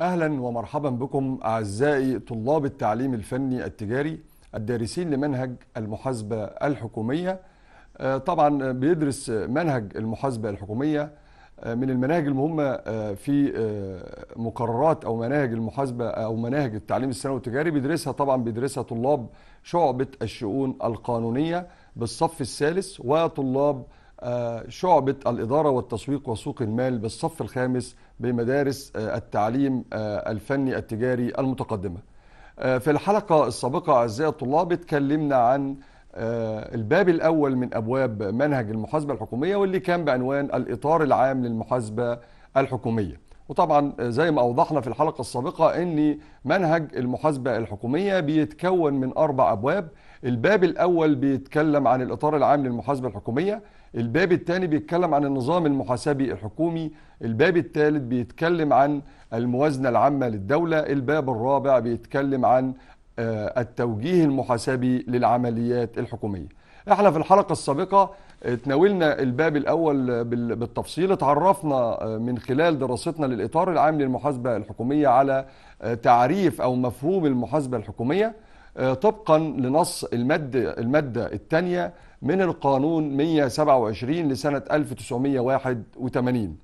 اهلا ومرحبا بكم اعزائي طلاب التعليم الفني التجاري الدارسين لمنهج المحاسبه الحكوميه آه، طبعا بيدرس منهج المحاسبه الحكوميه آه، من المناهج المهمه آه، في مقررات او مناهج المحاسبه او مناهج التعليم الثانوي التجاري بيدرسها طبعا بيدرسها طلاب شعبه الشؤون القانونيه بالصف الثالث وطلاب آه، شعبة الإدارة والتسويق وسوق المال بالصف الخامس بمدارس آه، التعليم آه، الفني التجاري المتقدمة في الحلقة السابقة أعزائي الطلاب اتكلمنا عن الباب الأول من أبواب منهج المحاسبة الحكومية واللي كان بعنوان الإطار العام للمحاسبة الحكومية وطبعا زي ما أوضحنا في الحلقة السابقة أن منهج المحاسبة الحكومية بيتكون من أربع أبواب الباب الأول بيتكلم عن الإطار العام للمحاسبة الحكومية الباب الثاني بيتكلم عن النظام المحاسبي الحكومي الباب الثالث بيتكلم عن الموازنة العامة للدولة الباب الرابع بيتكلم عن آه، التوجيه المحاسبي للعمليات الحكومية احنا في الحلقة السابقة تناولنا الباب الأول بالتفصيل اتعرفنا آه، من خلال دراستنا للإطار العام للمحاسبة الحكومية على آه، تعريف أو مفهوم المحاسبة الحكومية طبقا لنص المادة, المادة الثانية من القانون 127 لسنة 1981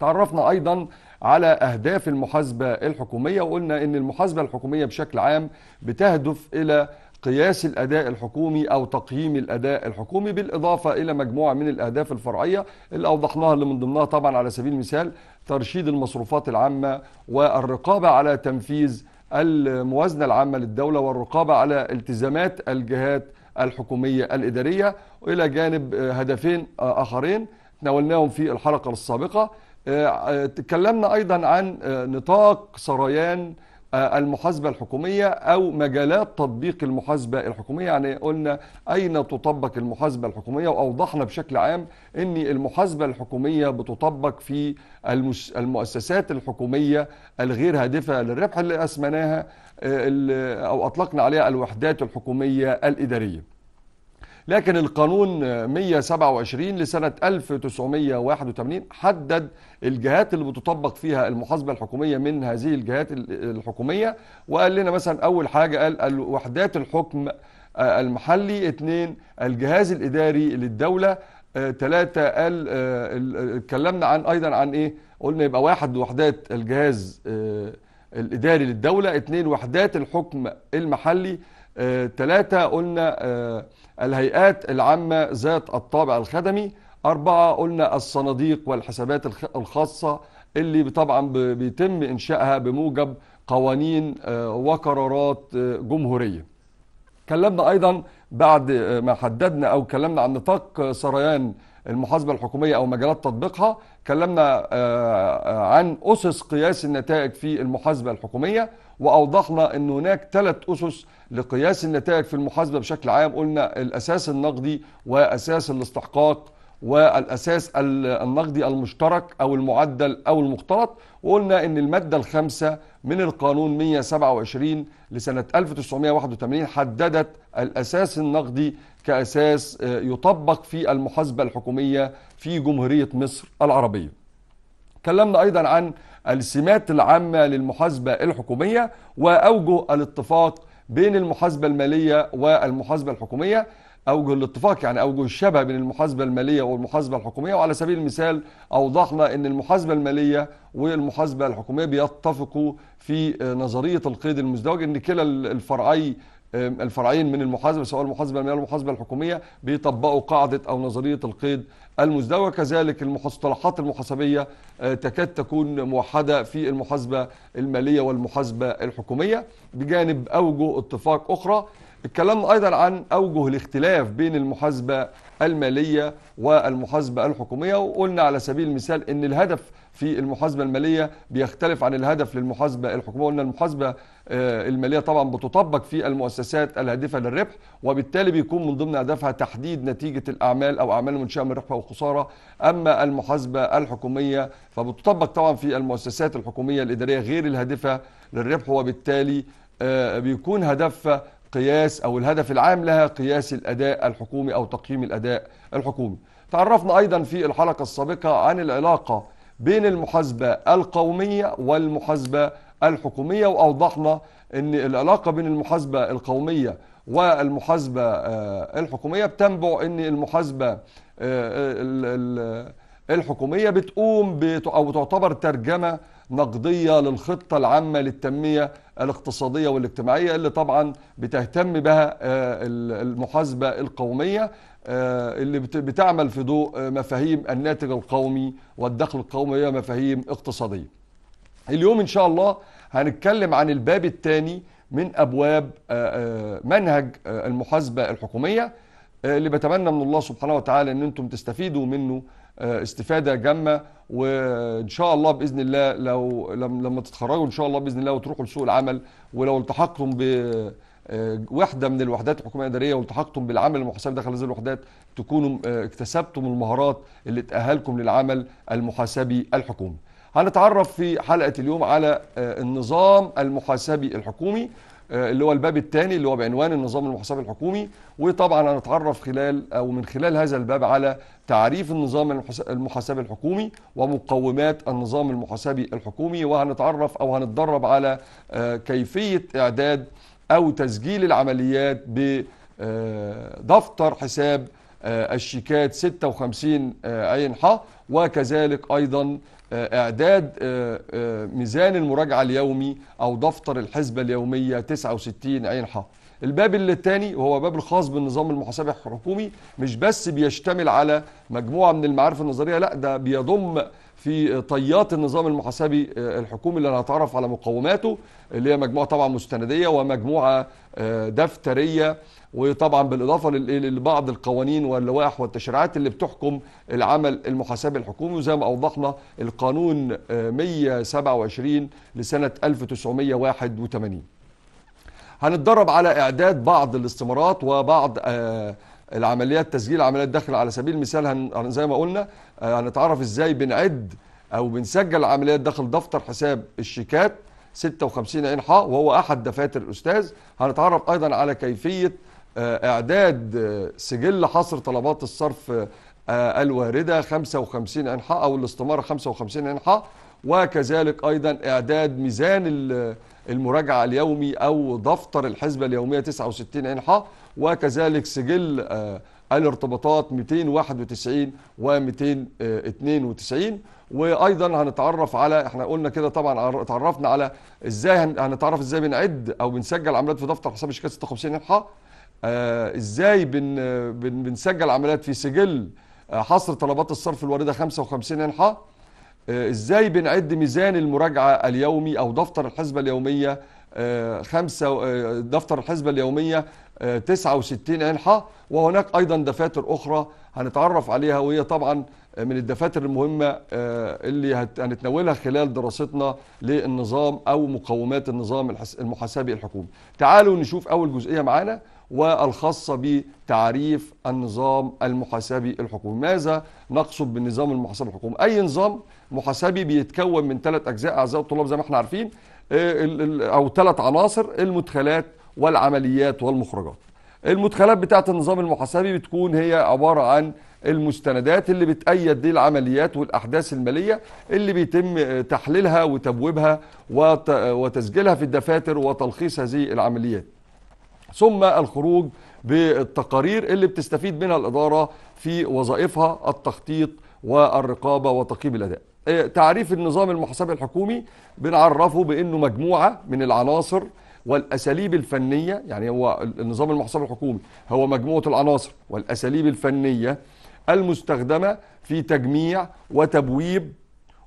تعرفنا أيضا على أهداف المحاسبة الحكومية وقلنا أن المحاسبة الحكومية بشكل عام بتهدف إلى قياس الأداء الحكومي أو تقييم الأداء الحكومي بالإضافة إلى مجموعة من الأهداف الفرعية اللي أوضحناها اللي من ضمنها طبعا على سبيل المثال ترشيد المصروفات العامة والرقابة على تنفيذ الموازنة العامة للدولة والرقابة على التزامات الجهات الحكومية الإدارية وإلى جانب آه، هدفين آه، آخرين تناولناهم في الحلقة السابقة آه، تكلمنا أيضا عن نطاق سريان المحاسبة الحكومية أو مجالات تطبيق المحاسبة الحكومية يعني قلنا أين تطبق المحاسبة الحكومية وأوضحنا بشكل عام أن المحاسبة الحكومية بتطبق في المؤسسات الحكومية الغير هادفة للربح اللي أسميناها او اطلقنا عليها الوحدات الحكوميه الاداريه لكن القانون 127 لسنة 1981 حدد الجهات اللي بتطبق فيها المحاسبة الحكومية من هذه الجهات الحكومية وقال لنا مثلا أول حاجة قال الوحدات الحكم آه، المحلي اثنين الجهاز الإداري للدولة ثلاثة آه، قال آه، اتكلمنا عن أيضا عن إيه قلنا يبقى واحد وحدات الجهاز الاداري للدوله اثنين وحدات الحكم المحلي ثلاثة آه، قلنا آه، الهيئات العامة ذات الطابع الخدمي أربعة قلنا الصناديق والحسابات الخاصة اللي طبعا بيتم إنشائها بموجب قوانين آه، وقرارات جمهورية كلمنا أيضا بعد ما حددنا او كلمنا عن نطاق سريان المحاسبه الحكوميه او مجالات تطبيقها كلمنا آه، آه، عن اسس قياس النتائج في المحاسبه الحكوميه واوضحنا ان هناك ثلاث اسس لقياس النتائج في المحاسبه بشكل عام قلنا الاساس النقدي واساس الاستحقاق والاساس النقدي المشترك او المعدل او المختلط وقلنا ان الماده الخامسه من القانون 127 لسنه 1981 حددت الاساس النقدي كاساس آه، يطبق في المحاسبه الحكوميه في جمهوريه مصر العربيه. تكلمنا ايضا عن السمات العامه للمحاسبه الحكوميه واوجه الاتفاق بين المحاسبه الماليه والمحاسبه الحكوميه أوجه الاتفاق يعني أوجه الشبه بين المحاسبة المالية والمحاسبة الحكومية وعلى سبيل المثال أوضحنا أن المحاسبة المالية والمحاسبة الحكومية بيتفقوا في نظرية القيد المزدوج أن كلا الفرعي الفرعين من المحاسبه سواء المحاسبه الماليه والمحاسبه الحكوميه بيطبقوا قاعده او نظريه القيد المزدوج كذلك المصطلحات المحاسبيه آه، تكاد تكون موحده في المحاسبه الماليه والمحاسبه الحكوميه بجانب اوجه اتفاق اخرى اتكلمنا ايضا عن اوجه الاختلاف بين المحاسبه الماليه والمحاسبه الحكوميه وقلنا على سبيل المثال ان الهدف في المحاسبه الماليه بيختلف عن الهدف للمحاسبه الحكوميه قلنا المحاسبه آه، الماليه طبعا بتطبق في المؤسسات الهادفه للربح وبالتالي بيكون من ضمن اهدافها تحديد نتيجه الاعمال او اعمال المنشاه من ربح وخساره اما المحاسبه الحكوميه فبتطبق طبعا في المؤسسات الحكوميه الاداريه غير الهادفه للربح وبالتالي آه، بيكون هدفها قياس او الهدف العام لها قياس الاداء الحكومي او تقييم الاداء الحكومي. تعرفنا ايضا في الحلقه السابقه عن العلاقه بين المحاسبه القوميه والمحاسبه الحكوميه واوضحنا ان العلاقه بين المحاسبه القوميه والمحاسبه آه، الحكوميه بتنبع ان المحاسبه آه، الحكوميه بتقوم او تعتبر ترجمه نقديه للخطه العامه للتنميه الاقتصادية والاجتماعية اللي طبعا بتهتم بها آه، المحاسبة القومية آه، اللي بتعمل في ضوء آه، مفاهيم الناتج القومي والدخل القومي مفاهيم اقتصادية اليوم إن شاء الله هنتكلم عن الباب الثاني من أبواب منهج المحاسبة الحكومية اللي بتمنى من الله سبحانه وتعالى ان انتم تستفيدوا منه آه، استفاده جامه وان شاء الله باذن الله لو لما تتخرجوا ان شاء الله باذن الله وتروحوا لسوق العمل ولو التحقتم ب آه، وحده من الوحدات الحكوميه الاداريه والتحقتم بالعمل المحاسبي داخل هذه الوحدات تكونوا آه، اكتسبتم المهارات اللي تاهلكم للعمل المحاسبي الحكومي. هنتعرف في حلقه اليوم على النظام المحاسبي الحكومي آه، اللي هو الباب الثاني اللي هو بعنوان النظام المحاسبي الحكومي وطبعا هنتعرف خلال او آه، من خلال هذا الباب على تعريف النظام المحاسبي الحكومي ومقومات النظام المحاسبي الحكومي وهنتعرف او هنتدرب على آه، كيفيه اعداد او تسجيل العمليات بدفتر حساب الشيكات 56 عين ح وكذلك ايضا آه، اعداد آه، آه، ميزان المراجعه اليومي او دفتر الحسبه اليوميه 69 عين ح الباب اللي الثاني وهو باب الخاص بالنظام المحاسبي الحكومي مش بس بيشتمل على مجموعه من المعارف النظريه لا ده بيضم في طيات النظام المحاسبي الحكومي اللي هنتعرف على مقوماته اللي هي مجموعه طبعا مستنديه ومجموعه دفتريه وطبعا بالاضافه لبعض القوانين واللوائح والتشريعات اللي بتحكم العمل المحاسبي الحكومي وزي ما اوضحنا القانون 127 آه، لسنه 1981 هنتدرب على اعداد بعض الاستمارات وبعض آه، العمليات تسجيل عمليات دخل على سبيل المثال زي ما قلنا آه، هنتعرف ازاي بنعد او بنسجل عمليات داخل دفتر حساب الشيكات 56 عين حاء وهو احد دفاتر الاستاذ هنتعرف ايضا على كيفيه آه، اعداد آه، سجل حصر طلبات الصرف آه، الوارده 55 انحاء او الاستماره 55 انحاء وكذلك ايضا اعداد ميزان المراجعه اليومي او دفتر الحسبه اليوميه 69 انحاء وكذلك سجل الارتباطات 291 و 292 وايضا هنتعرف على احنا قلنا كده طبعا اتعرفنا على ازاي هنتعرف ازاي بنعد او بنسجل عمليات في دفتر حساب الشركات 56 انحاء آه، ازاي بن بن بنسجل عمليات في سجل آه، حصر طلبات الصرف الوارده 55 انحاء آه، ازاي بنعد ميزان المراجعه اليومي او دفتر الحسبه اليوميه خمسة دفتر الحسبة اليومية 69 انحاء وهناك أيضا دفاتر أخرى هنتعرف عليها وهي طبعا من الدفاتر المهمة اللي هنتناولها خلال دراستنا للنظام أو مقومات النظام المحاسبي الحكومي تعالوا نشوف أول جزئية معانا والخاصة بتعريف النظام المحاسبي الحكومي ماذا نقصد بالنظام المحاسبي الحكومي أي نظام محاسبي بيتكون من ثلاث أجزاء أعزائي الطلاب زي ما احنا عارفين آه، أو ثلاث عناصر المدخلات والعمليات والمخرجات المدخلات بتاعة النظام المحاسبي بتكون هي عبارة عن المستندات اللي بتأيد دي العمليات والأحداث المالية اللي بيتم آه، تحليلها وتبويبها وتسجيلها في الدفاتر وتلخيص هذه العمليات ثم الخروج بالتقارير اللي بتستفيد منها الإدارة في وظائفها التخطيط والرقابة وتقييم الأداء إيه، تعريف النظام المحاسبي الحكومي بنعرفه بأنه مجموعة من العناصر والاساليب الفنيه يعني هو النظام المحاسبي الحكومي هو مجموعه العناصر والاساليب الفنيه المستخدمه في تجميع وتبويب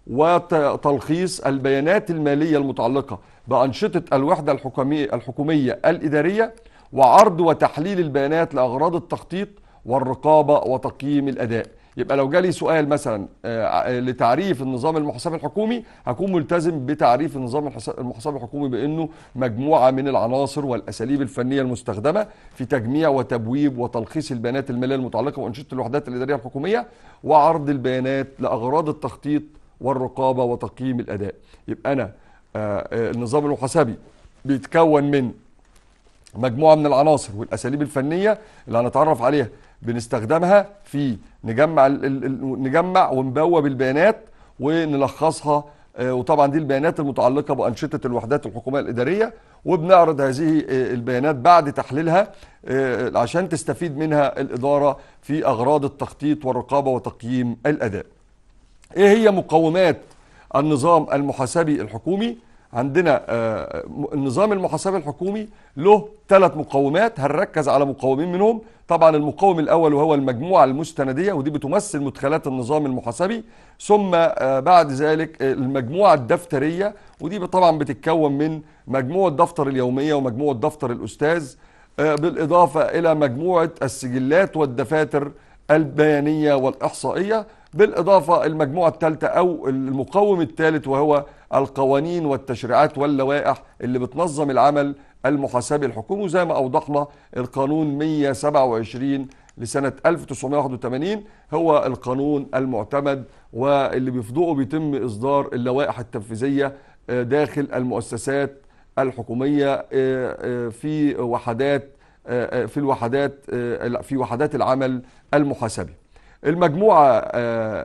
وتلخيص البيانات الماليه المتعلقه بانشطه الوحده الحكوميه الاداريه وعرض وتحليل البيانات لاغراض التخطيط والرقابه وتقييم الاداء يبقى لو جالي سؤال مثلا آه، آه، لتعريف النظام المحاسبي الحكومي هكون ملتزم بتعريف النظام المحاسبي الحكومي بانه مجموعه من العناصر والاساليب الفنيه المستخدمه في تجميع وتبويب وتلخيص البيانات الماليه المتعلقه بانشطه الوحدات الاداريه الحكوميه وعرض البيانات لاغراض التخطيط والرقابه وتقييم الاداء يبقى انا آه، النظام المحاسبي بيتكون من مجموعه من العناصر والاساليب الفنيه اللي هنتعرف عليها بنستخدمها في نجمع نجمع ونبوب البيانات ونلخصها آه، وطبعا دي البيانات المتعلقه بانشطه الوحدات الحكوميه الاداريه وبنعرض هذه آه، البيانات بعد تحليلها آه، عشان تستفيد منها الاداره في اغراض التخطيط والرقابه وتقييم الاداء. ايه هي مقومات النظام المحاسبي الحكومي؟ عندنا آه، نظام المحاسبه الحكومي له ثلاث مقومات هنركز على مقومين منهم طبعا المقوم الاول وهو المجموعه المستنديه ودي بتمثل مدخلات النظام المحاسبي ثم آه، بعد ذلك آه، المجموعه الدفتريه ودي طبعا بتتكون من مجموعه دفتر اليوميه ومجموعه دفتر الاستاذ بالاضافه الى مجموعه السجلات والدفاتر البيانيه والاحصائيه بالاضافه المجموعه الثالثه او المقوم الثالث وهو القوانين والتشريعات واللوائح اللي بتنظم العمل المحاسبي الحكومي وزي ما أوضحنا القانون 127 لسنة 1981 هو القانون المعتمد واللي بيفضوه بيتم إصدار اللوائح التنفيذية آه، داخل المؤسسات الحكومية آه، آه، في وحدات في الوحدات في وحدات العمل المحاسبي المجموعة آه،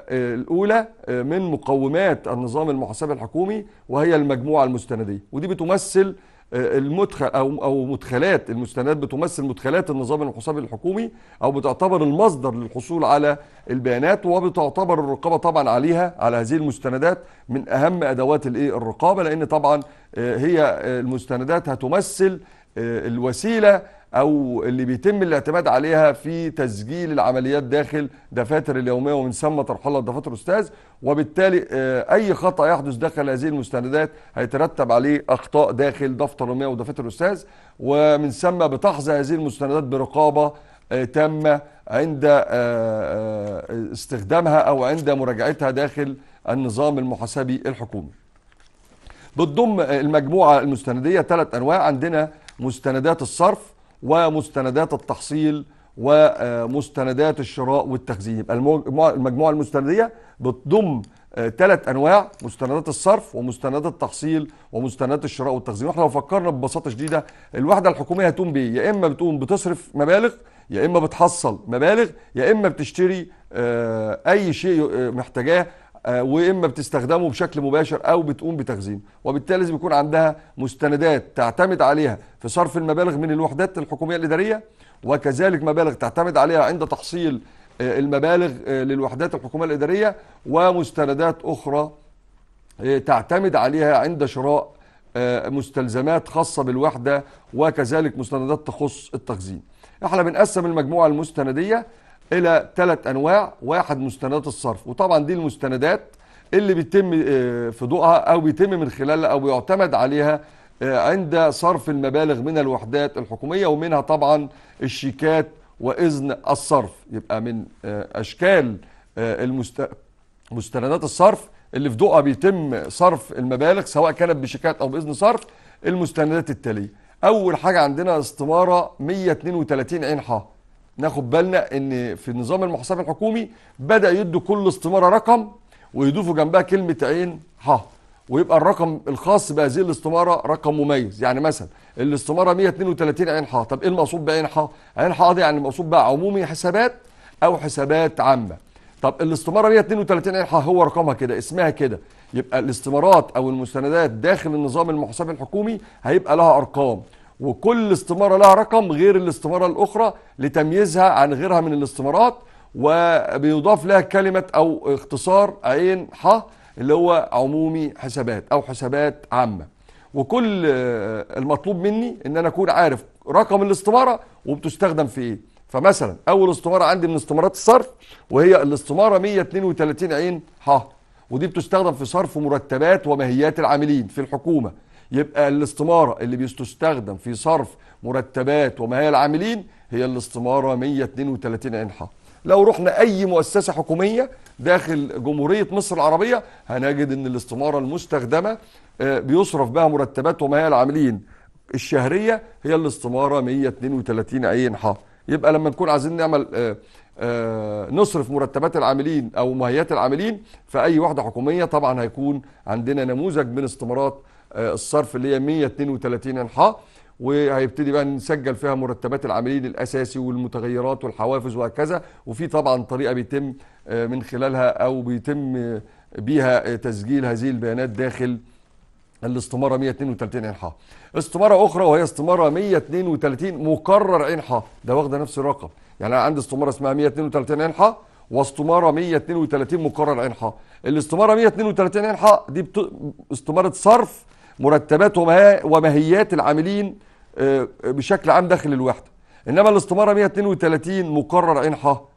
آه، الأولى آه، من مقومات النظام المحاسبي الحكومي وهي المجموعة المستندية ودي بتمثل المدخل أو أو مدخلات المستندات بتمثل مدخلات النظام المحاسبي الحكومي أو بتعتبر المصدر للحصول على البيانات وبتعتبر الرقابة طبعا عليها على هذه المستندات من أهم أدوات إيه، الرقابة لأن طبعا هي المستندات هتمثل الوسيله او اللي بيتم الاعتماد عليها في تسجيل العمليات داخل دفاتر اليوميه ومن ثم ترحل لها دفاتر استاذ وبالتالي آه، اي خطا يحدث داخل هذه المستندات هيترتب عليه اخطاء داخل دفتر اليوميه ودفاتر استاذ ومن ثم بتحظى هذه المستندات برقابه آه، تامه عند آه، استخدامها او عند مراجعتها داخل النظام المحاسبي الحكومي. بتضم المجموعه المستنديه ثلاث انواع عندنا مستندات الصرف ومستندات التحصيل ومستندات الشراء والتخزين يبقى المجموعه المستنديه بتضم ثلاث آه، انواع مستندات الصرف ومستندات التحصيل ومستندات الشراء والتخزين واحنا لو فكرنا ببساطه شديده الوحده الحكوميه هتقوم بايه يا اما بتقوم بتصرف مبالغ يا اما بتحصل مبالغ يا اما بتشتري آه، اي شيء آه، محتاجاه آه، واما بتستخدمه بشكل مباشر او بتقوم بتخزينه وبالتالي لازم يكون عندها مستندات تعتمد عليها في صرف المبالغ من الوحدات الحكوميه الاداريه وكذلك مبالغ تعتمد عليها عند تحصيل آه، المبالغ آه، للوحدات الحكوميه الاداريه ومستندات اخرى تعتمد عليها عند شراء مستلزمات خاصه بالوحده وكذلك مستندات تخص التخزين احنا بنقسم المجموعه المستنديه الى ثلاث انواع واحد مستندات الصرف وطبعا دي المستندات اللي بيتم آه، في ضوءها او بيتم من خلالها او يعتمد عليها آه، عند صرف المبالغ من الوحدات الحكوميه ومنها طبعا الشيكات واذن الصرف يبقى من آه، اشكال مستندات الصرف اللي في ضوءها بيتم صرف المبالغ سواء كانت بشيكات او باذن صرف المستندات التاليه اول حاجه عندنا استماره 132 عين حا ناخد بالنا ان في نظام المحاسبه الحكومي بدا يدوا كل استماره رقم ويضيفوا جنبها كلمه عين ها ويبقى الرقم الخاص بهذه الاستماره رقم مميز يعني مثلا الاستماره 132 عين ح طب ايه المقصود بعين ح عين ح دي يعني المقصود بقى عمومي حسابات او حسابات عامه طب الاستماره 132 عين ح هو رقمها كده اسمها كده يبقى الاستمارات او المستندات داخل النظام المحاسبي الحكومي هيبقى لها ارقام وكل استمارة لها رقم غير الاستمارة الأخرى لتمييزها عن غيرها من الاستمارات وبيضاف لها كلمة أو اختصار عين ح اللي هو عمومي حسابات أو حسابات عامة وكل آه، المطلوب مني إن أنا أكون عارف رقم الاستمارة وبتستخدم في إيه فمثلا أول استمارة عندي من استمارات الصرف وهي الاستمارة 132 عين ح ودي بتستخدم في صرف مرتبات ومهيات العاملين في الحكومة يبقى الاستمارة اللي بيستخدم في صرف مرتبات ومهاية العاملين هي الاستمارة 132 انحاء لو رحنا أي مؤسسة حكومية داخل جمهورية مصر العربية هنجد أن الاستمارة المستخدمة آه، بيصرف بها مرتبات ومهاية العاملين الشهرية هي الاستمارة 132 انحاء يبقى لما نكون عايزين نعمل آه، آه، نصرف مرتبات العاملين او مهيات العاملين في اي وحده حكوميه طبعا هيكون عندنا نموذج من استمارات آه، الصرف اللي هي 132 انحاء وهيبتدي بقى نسجل فيها مرتبات العاملين الاساسي والمتغيرات والحوافز وهكذا وفي طبعا طريقه بيتم آه، من خلالها او بيتم آه، بيها تسجيل هذه البيانات داخل الاستمارة 132 انحاء استمارة أخرى وهي استمارة 132 مكرر انحاء ده واخدة نفس الرقم يعني أنا عندي استمارة اسمها 132 انحاء واستمارة 132 مكرر انحاء الاستمارة 132 انحاء دي استمارة صرف مرتبات ومهيات العاملين آه، بشكل عام داخل الوحده انما الاستماره 132 مقرر انحاء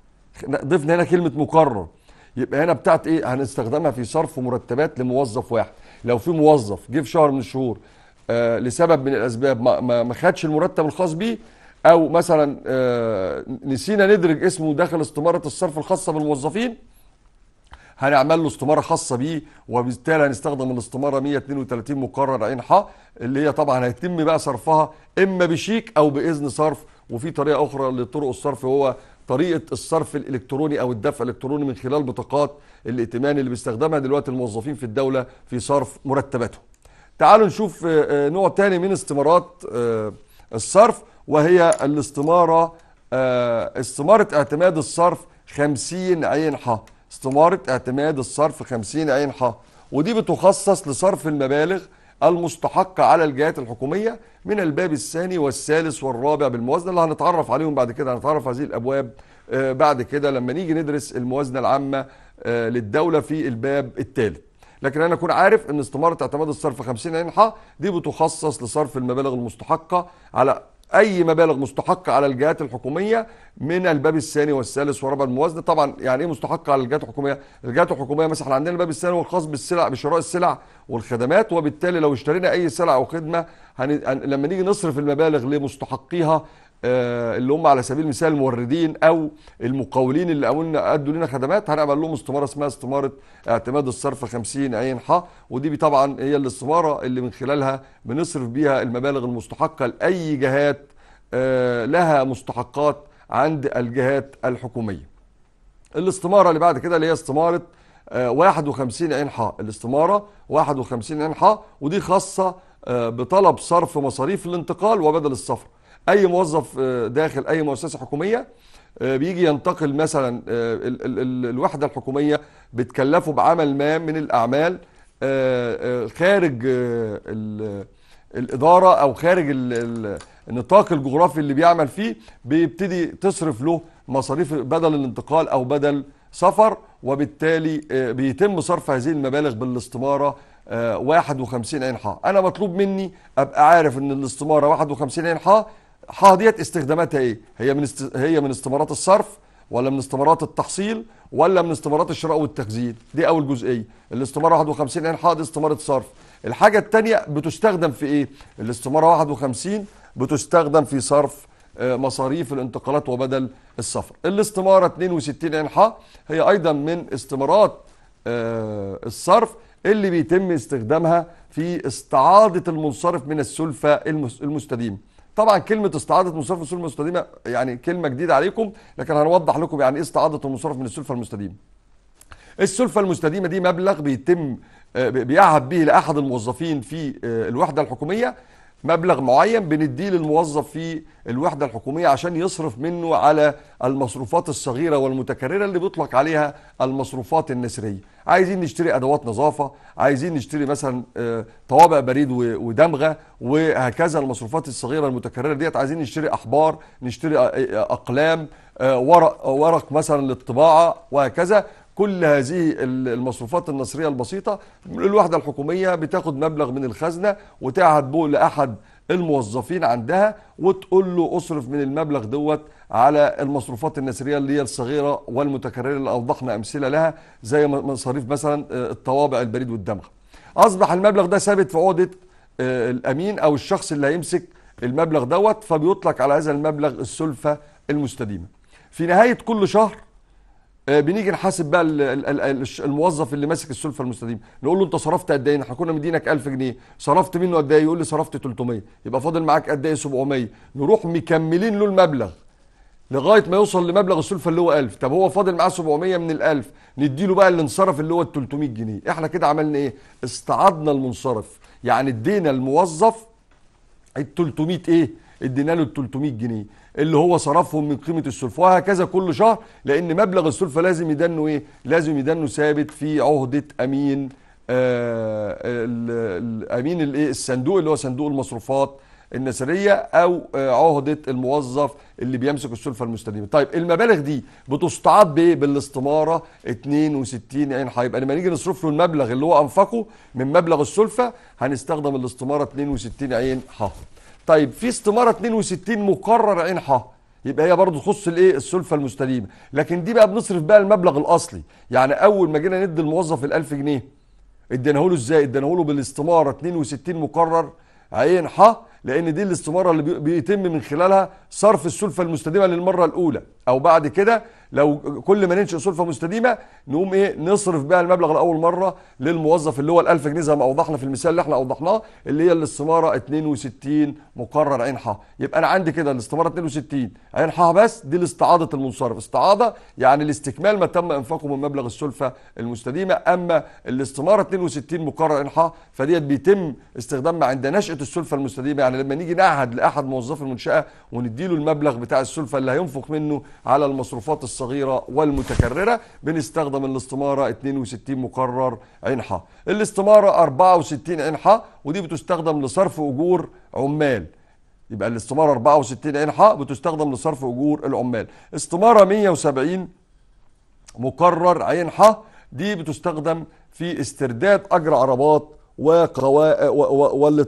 ضفنا هنا كلمه مقرر يبقى هنا بتاعت ايه هنستخدمها في صرف مرتبات لموظف واحد لو في موظف جه في شهر من الشهور آه، لسبب من الاسباب ما خدش المرتب الخاص بيه او مثلا آه، نسينا ندرج اسمه داخل استماره الصرف الخاصه بالموظفين هنعمل له استماره خاصه بيه وبالتالي هنستخدم الاستماره 132 مقرر عين ح اللي هي طبعا هيتم بقى صرفها اما بشيك او باذن صرف وفي طريقه اخرى لطرق الصرف هو طريقه الصرف الالكتروني او الدفع الالكتروني من خلال بطاقات الائتمان اللي بيستخدمها دلوقتي الموظفين في الدوله في صرف مرتباتهم. تعالوا نشوف آه، آه، نوع تاني من استمارات آه، الصرف وهي الاستماره استماره اعتماد الصرف 50 عين ح. استمارة اعتماد الصرف 50 عين ح ودي بتخصص لصرف المبالغ المستحقة على الجهات الحكومية من الباب الثاني والثالث والرابع بالموازنة اللي هنتعرف عليهم بعد كده هنتعرف هذه الأبواب آه، بعد كده لما نيجي ندرس الموازنة العامة آه، للدولة في الباب الثالث لكن انا اكون عارف ان استماره اعتماد الصرف 50 عين ح دي بتخصص لصرف المبالغ المستحقه على اي مبالغ مستحقه على الجهات الحكوميه من الباب الثاني والثالث وربع الموازنه طبعا يعني ايه مستحقه على الجهات الحكوميه الجهات الحكوميه مثلا احنا عندنا الباب الثاني والخاص بالسلع بشراء السلع والخدمات وبالتالي لو اشترينا اي سلعه او خدمه هن... لما نيجي نصرف المبالغ لمستحقيها آه، اللي هم على سبيل المثال الموردين او المقاولين اللي قولنا ادوا لنا خدمات هنعمل لهم استماره اسمها استماره اعتماد الصرف 50 عين ح ودي طبعا هي الاستماره اللي من خلالها بنصرف بيها المبالغ المستحقه لاي جهات آه، لها مستحقات عند الجهات الحكوميه. الاستماره اللي بعد كده اللي هي استماره 51 آه، عين ح الاستماره 51 عين ح ودي خاصه بطلب صرف مصاريف الانتقال وبدل السفر اي موظف آه، داخل اي مؤسسه حكوميه آه، بيجي ينتقل مثلا آه، الوحده الحكوميه بتكلفه بعمل ما من الاعمال خارج الاداره او خارج النطاق الجغرافي اللي بيعمل فيه بيبتدي تصرف له مصاريف بدل الانتقال او بدل سفر وبالتالي بيتم صرف هذه المبالغ بالاستماره 51 انحاء انا مطلوب مني ابقى عارف ان الاستماره 51 انحاء حاضيه استخداماتها ايه هي من است... هي من استمارات الصرف ولا من استمارات التحصيل ولا من استمارات الشراء والتخزين دي اول جزئيه الاستماره 51 يعني حائط استماره صرف الحاجه الثانيه بتستخدم في ايه الاستماره 51 بتستخدم في صرف آه، مصاريف الانتقالات وبدل السفر الاستماره 62 انحاء يعني هي ايضا من استمارات آه، الصرف اللي بيتم استخدامها في استعاضه المنصرف من السلفه المستديمه طبعا كلمه استعاده مصرف السلفه المستديمه يعني كلمه جديده عليكم لكن هنوضح لكم يعني ايه استعاده المصرف من السلفه المستديمه السلفه المستديمه دي مبلغ بيتم آه، بيعهد به لاحد الموظفين في آه، الوحده الحكوميه مبلغ معين بنديه للموظف في الوحده الحكوميه عشان يصرف منه على المصروفات الصغيره والمتكرره اللي بيطلق عليها المصروفات النسريه عايزين نشتري ادوات نظافه عايزين نشتري مثلا آه، طوابع بريد ودمغه وهكذا المصروفات الصغيره المتكرره ديت عايزين نشتري احبار نشتري آه، آه، اقلام ورق ورق مثلا للطباعه وهكذا كل هذه المصروفات النصريه البسيطه الوحده الحكوميه بتاخد مبلغ من الخزنه وتعهد به لاحد الموظفين عندها وتقول له اصرف من المبلغ دوت على المصروفات النسريه اللي هي الصغيره والمتكرره اللي اوضحنا امثله لها زي مصاريف مثلا آه، الطوابع البريد والدمغ. اصبح المبلغ ده ثابت في عقده آه، الامين او الشخص اللي هيمسك المبلغ دوت فبيطلق على هذا المبلغ السلفه المستديمه. في نهايه كل شهر آه، بنيجي نحاسب بقى الموظف اللي ماسك السلفه المستديمه نقول له انت صرفت قد ايه احنا كنا مدينك 1000 جنيه صرفت منه قد ايه يقول لي صرفت 300 يبقى فاضل معاك قد ايه 700 نروح مكملين له المبلغ لغايه ما يوصل لمبلغ السلفه اللي هو 1000 طب هو فاضل معاه 700 من ال1000 ندي له بقى اللي انصرف اللي هو ال 300 جنيه احنا كده عملنا ايه استعضنا المنصرف يعني ادينا الموظف ال 300 ايه ادينا له ال 300 جنيه اللي هو صرفهم من قيمه السلفه وهكذا كل شهر لان مبلغ السلفه لازم يدنه ايه؟ لازم يدنه ثابت في عهده امين آه، امين الايه الصندوق اللي هو صندوق المصروفات النسريه او آه، عهده الموظف اللي بيمسك السلفه المستديمه. طيب المبالغ دي بتستعاد بايه؟ بالاستماره 62 عين هيبقى لما نيجي نصرف له المبلغ اللي هو انفقه من مبلغ السلفه هنستخدم الاستماره 62 عين حائط. طيب في استماره 62 مقرر عينها يبقى هي برضه تخص الايه السلفه المستديمه لكن دي بقى بنصرف بقى المبلغ الاصلي يعني اول ما جينا ندي الموظف ال1000 جنيه اديناهوله ازاي اديناهوله بالاستماره 62 مقرر عين ح لان دي الاستماره اللي بيتم من خلالها صرف السلفه المستديمه للمره الاولى او بعد كده لو كل ما ننشئ سلفه مستديمه نقوم ايه نصرف بها المبلغ لاول مره للموظف اللي هو ال1000 جنيه زي ما اوضحنا في المثال اللي احنا اوضحناه اللي هي الاستماره 62 مقرر ح يبقى انا عندي كده الاستماره 62 عينها بس دي لاستعاضه المنصرف استعاضه يعني الاستكمال ما تم انفاقه من مبلغ السلفه المستديمه اما الاستماره 62 مقرر ح فديت بيتم استخدامها عند نشاه السلفه المستديمه يعني لما نيجي نعهد لاحد موظفي المنشاه وندي له المبلغ بتاع السلفه اللي هينفق منه على المصروفات الصحيحة. الصغيرة والمتكررة بنستخدم الاستمارة 62 مقرر عنحة الاستمارة 64 عنحة ودي بتستخدم لصرف أجور عمال يبقى الاستمارة 64 عنحة بتستخدم لصرف أجور العمال استمارة 170 مقرر عنحة دي بتستخدم في استرداد أجر عربات وقواء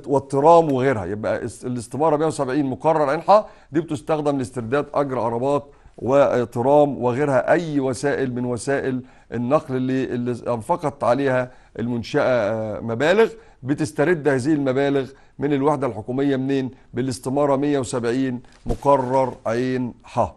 والترام وغيرها يبقى الاستماره 170 مقرر عنحه دي بتستخدم لاسترداد اجر عربات وترام وغيرها أي وسائل من وسائل النقل اللي, اللي أنفقت عليها المنشأة آه، مبالغ بتسترد هذه المبالغ من الوحدة الحكومية منين بالاستمارة 170 مقرر عين ح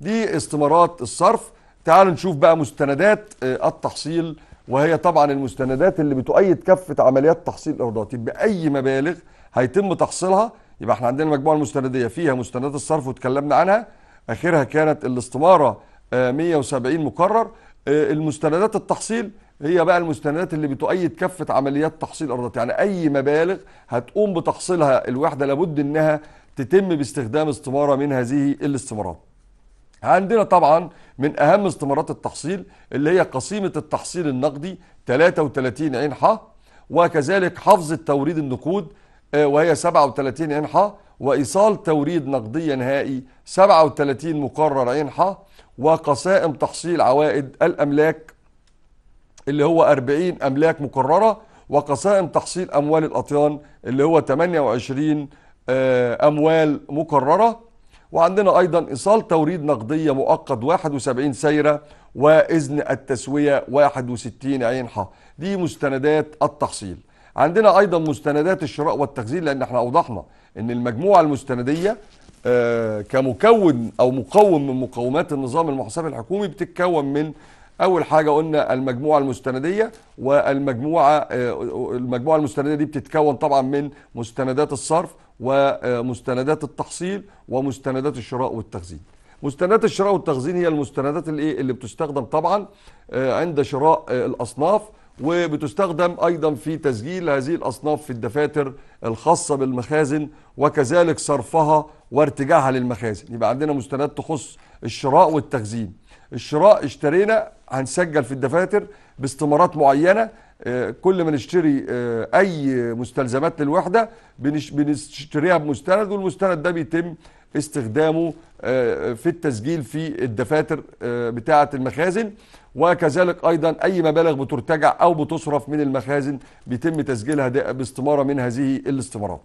دي استمارات الصرف تعالوا نشوف بقى مستندات آه، التحصيل وهي طبعا المستندات اللي بتؤيد كافة عمليات تحصيل الإيرادات يبقى أي مبالغ هيتم تحصيلها يبقى احنا عندنا المجموعة المستندية فيها مستندات الصرف واتكلمنا عنها اخرها كانت الاستماره 170 آه، مقرر آه، المستندات التحصيل هي بقى المستندات اللي بتؤيد كافه عمليات تحصيل ارضيات يعني اي مبالغ هتقوم بتحصيلها الوحده لابد انها تتم باستخدام استماره من هذه الاستمارات عندنا طبعا من اهم استمارات التحصيل اللي هي قسيمه التحصيل النقدي 33 عين ح وكذلك حفظ التوريد النقود آه، وهي 37 عين ح وإيصال توريد نقدية نهائي 37 مقرر ح وقسائم تحصيل عوائد الأملاك اللي هو 40 أملاك مقررة وقسائم تحصيل أموال الأطيان اللي هو 28 آه، أموال مقررة وعندنا أيضا إيصال توريد نقدية مؤقت 71 سيرة وإذن التسوية 61 عينحة دي مستندات التحصيل عندنا أيضا مستندات الشراء والتخزين لأن احنا أوضحنا ان المجموعه المستنديه آه، كمكون او مقوم من مقومات النظام المحاسبي الحكومي بتتكون من اول حاجه قلنا المجموعه المستنديه والمجموعه آه، المجموعه المستنديه دي بتتكون طبعا من مستندات الصرف ومستندات التحصيل ومستندات الشراء والتخزين مستندات الشراء والتخزين هي المستندات اللي اللي بتستخدم طبعا آه، عند شراء الاصناف وبتستخدم ايضا في تسجيل هذه الاصناف في الدفاتر الخاصه بالمخازن وكذلك صرفها وارتجاعها للمخازن يبقى عندنا مستندات تخص الشراء والتخزين الشراء اشترينا هنسجل في الدفاتر باستمارات معينه آه، كل ما نشتري آه، اي مستلزمات للوحده بنشتريها بمستند والمستند ده بيتم استخدامه آه، في التسجيل في الدفاتر بتاعه المخازن وكذلك ايضا اي مبالغ بترتجع او بتصرف من المخازن بيتم تسجيلها باستماره من هذه الاستمارات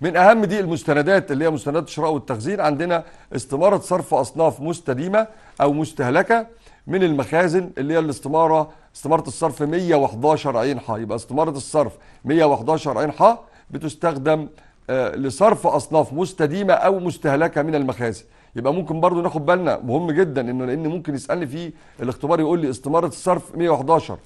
من اهم دي المستندات اللي هي مستندات الشراء والتخزين عندنا استماره صرف اصناف مستديمه او مستهلكه من المخازن اللي هي الاستماره استماره الصرف 111 عين ح يبقى استماره الصرف 111 عين ح بتستخدم آه، لصرف اصناف مستديمه او مستهلكه من المخازن يبقى ممكن برضو ناخد بالنا مهم جدا انه لان ممكن يسالني في الاختبار يقول لي استماره الصرف 111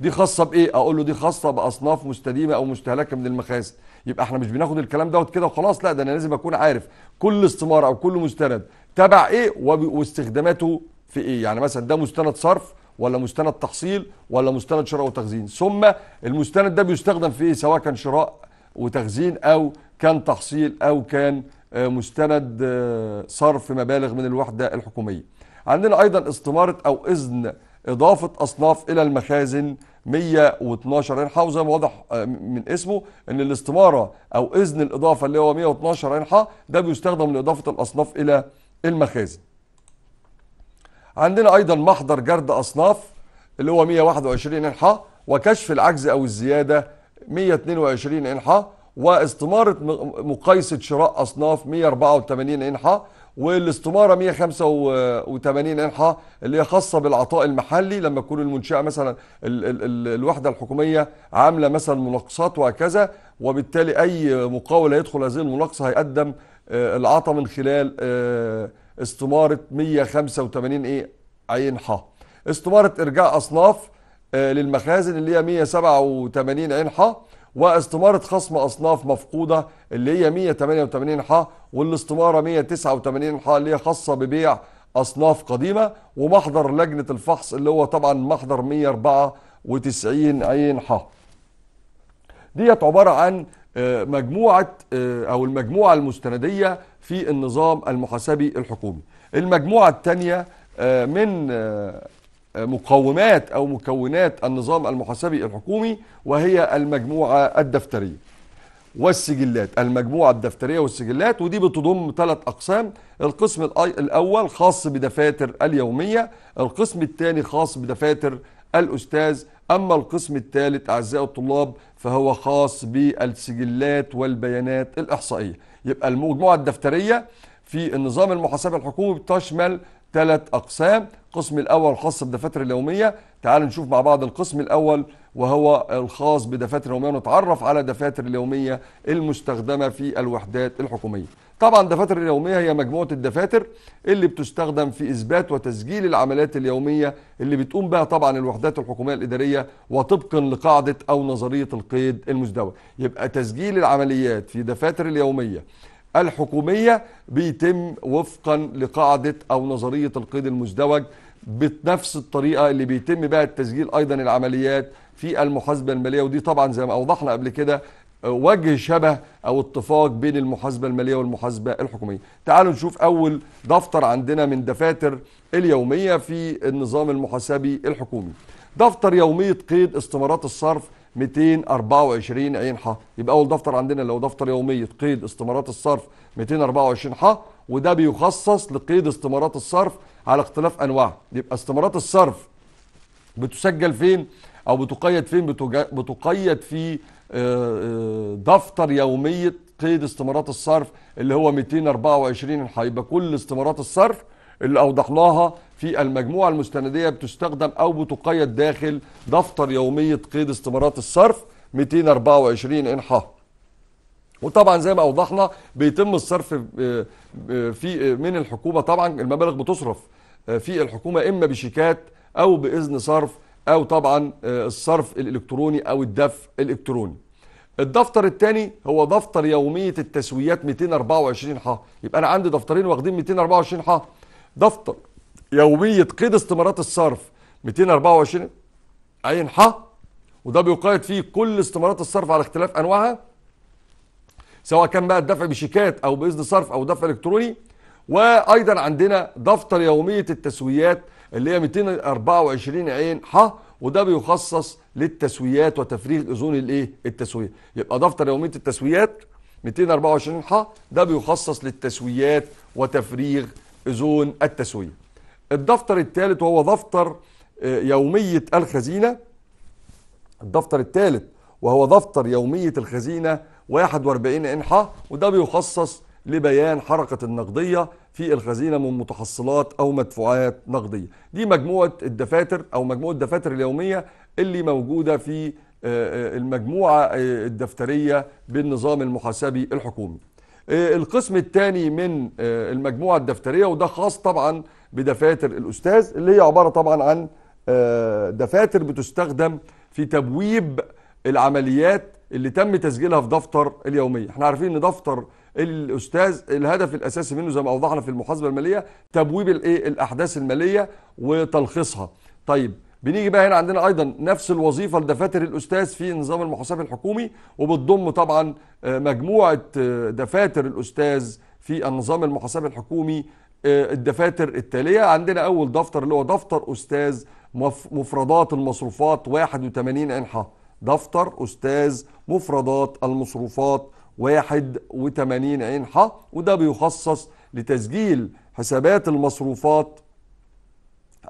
دي خاصه بايه اقول له دي خاصه باصناف مستديمه او مستهلكه من المخازن يبقى احنا مش بناخد الكلام دوت كده وخلاص لا ده انا لازم اكون عارف كل استماره او كل مستند تبع ايه واستخداماته في ايه يعني مثلا ده مستند صرف ولا مستند تحصيل ولا مستند شراء وتخزين ثم المستند ده بيستخدم في ايه سواء كان شراء وتخزين او كان تحصيل او كان آه، مستند آه، صرف مبالغ من الوحدة الحكومية عندنا أيضا استمارة أو إذن إضافة أصناف إلى المخازن 112 عين حوزة وزي ما واضح آه، من اسمه ان الاستماره او اذن الاضافه اللي هو 112 عين ده بيستخدم لاضافه الاصناف الى المخازن. عندنا ايضا محضر جرد اصناف اللي هو 121 عين وكشف العجز او الزياده 122 عين واستمارة مقايسة شراء أصناف 184 إنحاء والاستمارة 185 إنحاء اللي هي خاصة بالعطاء المحلي لما تكون المنشأة مثلا ال ال ال الوحدة الحكومية عاملة مثلا مناقصات وهكذا وبالتالي أي مقاول هيدخل هذه المناقصة هيقدم آه، العطاء من خلال آه، استمارة 185 إيه حا استمارة إرجاع أصناف آه، للمخازن اللي هي 187 إنحاء واستمارة خصم أصناف مفقودة اللي هي 188 ح والاستمارة 189 ح اللي هي خاصة ببيع أصناف قديمة ومحضر لجنة الفحص اللي هو طبعا محضر 194 عين ح ديت عبارة عن آه، مجموعة آه، أو المجموعة المستندية في النظام المحاسبي الحكومي المجموعة الثانية آه، من مقومات أو مكونات النظام المحاسبي الحكومي وهي المجموعة الدفترية والسجلات المجموعة الدفترية والسجلات ودي بتضم ثلاث أقسام القسم الأول خاص بدفاتر اليومية القسم الثاني خاص بدفاتر الأستاذ أما القسم الثالث أعزائي الطلاب فهو خاص بالسجلات والبيانات الإحصائية يبقى المجموعة الدفترية في النظام المحاسبة الحكومي بتشمل ثلاث أقسام القسم الأول خاص بدفاتر اليومية تعالوا نشوف مع بعض القسم الأول وهو الخاص بدفاتر اليومية ونتعرف على دفاتر اليومية المستخدمة في الوحدات الحكومية طبعا دفاتر اليومية هي مجموعة الدفاتر اللي بتستخدم في إثبات وتسجيل العمليات اليومية اللي بتقوم بها طبعا الوحدات الحكومية الإدارية وطبقا لقاعدة أو نظرية القيد المزدوج يبقى تسجيل العمليات في دفاتر اليومية الحكومية بيتم وفقا لقاعدة أو نظرية القيد المزدوج بنفس الطريقة اللي بيتم بها التسجيل أيضا العمليات في المحاسبة المالية ودي طبعا زي ما أوضحنا قبل كده وجه شبه أو اتفاق بين المحاسبة المالية والمحاسبة الحكومية تعالوا نشوف أول دفتر عندنا من دفاتر اليومية في النظام المحاسبي الحكومي دفتر يومية قيد استمارات الصرف 224 عين ح يبقى اول دفتر عندنا لو دفتر يوميه قيد استمارات الصرف 224 ح وده بيخصص لقيد استمارات الصرف على اختلاف انواعها يبقى استمارات الصرف بتسجل فين او بتقيد فين بتقيد في آه، آه، دفتر يوميه قيد استمارات الصرف اللي هو 224 ح يبقى كل استمارات الصرف اللي أوضحناها في المجموعة المستندية بتستخدم أو بتقيد داخل دفتر يومية قيد استمارات الصرف 224 إنحاء وطبعا زي ما أوضحنا بيتم الصرف آه، آه، في آه، من الحكومة طبعا المبالغ بتصرف في الحكومة إما بشيكات أو بإذن صرف أو طبعا الصرف الإلكتروني أو الدفع الإلكتروني الدفتر الثاني هو دفتر يوميه التسويات 224 ح يبقى انا عندي دفترين واخدين 224 ح دفتر يوميه قيد استمارات الصرف 224 عين ح وده بيقيد فيه كل استمارات الصرف على اختلاف انواعها سواء كان بقى الدفع بشيكات او باذن صرف او دفع الكتروني وايضا عندنا دفتر يوميه التسويات اللي هي 224 عين ح وده بيخصص للتسويات وتفريغ اذون الايه التسويه يبقى دفتر يوميه التسويات 224 ح ده بيخصص للتسويات وتفريغ زون التسوية الدفتر الثالث وهو دفتر آه، يومية الخزينة الدفتر الثالث وهو دفتر يومية الخزينة 41 إنحة وده بيخصص لبيان حركة النقدية في الخزينة من متحصلات أو مدفوعات نقدية دي مجموعة الدفاتر أو مجموعة الدفاتر اليومية اللي موجودة في آه، آه، المجموعة الدفترية بالنظام المحاسبي الحكومي آه، القسم الثاني من آه، المجموعه الدفتريه وده خاص طبعا بدفاتر الاستاذ اللي هي عباره طبعا عن آه، دفاتر بتستخدم في تبويب العمليات اللي تم تسجيلها في دفتر اليوميه احنا عارفين ان دفتر الاستاذ الهدف الاساسي منه زي ما اوضحنا في المحاسبه الماليه تبويب الايه الاحداث الماليه وتلخيصها طيب بنيجي بقى هنا عندنا ايضا نفس الوظيفه لدفاتر الاستاذ في نظام المحاسبه الحكومي وبتضم طبعا آه، مجموعه آه، دفاتر الاستاذ في النظام المحاسبه الحكومي آه، الدفاتر التاليه عندنا اول دفتر اللي هو دفتر استاذ مفردات المصروفات 81 انحاء دفتر استاذ مفردات المصروفات 81 انحاء وده بيخصص لتسجيل حسابات المصروفات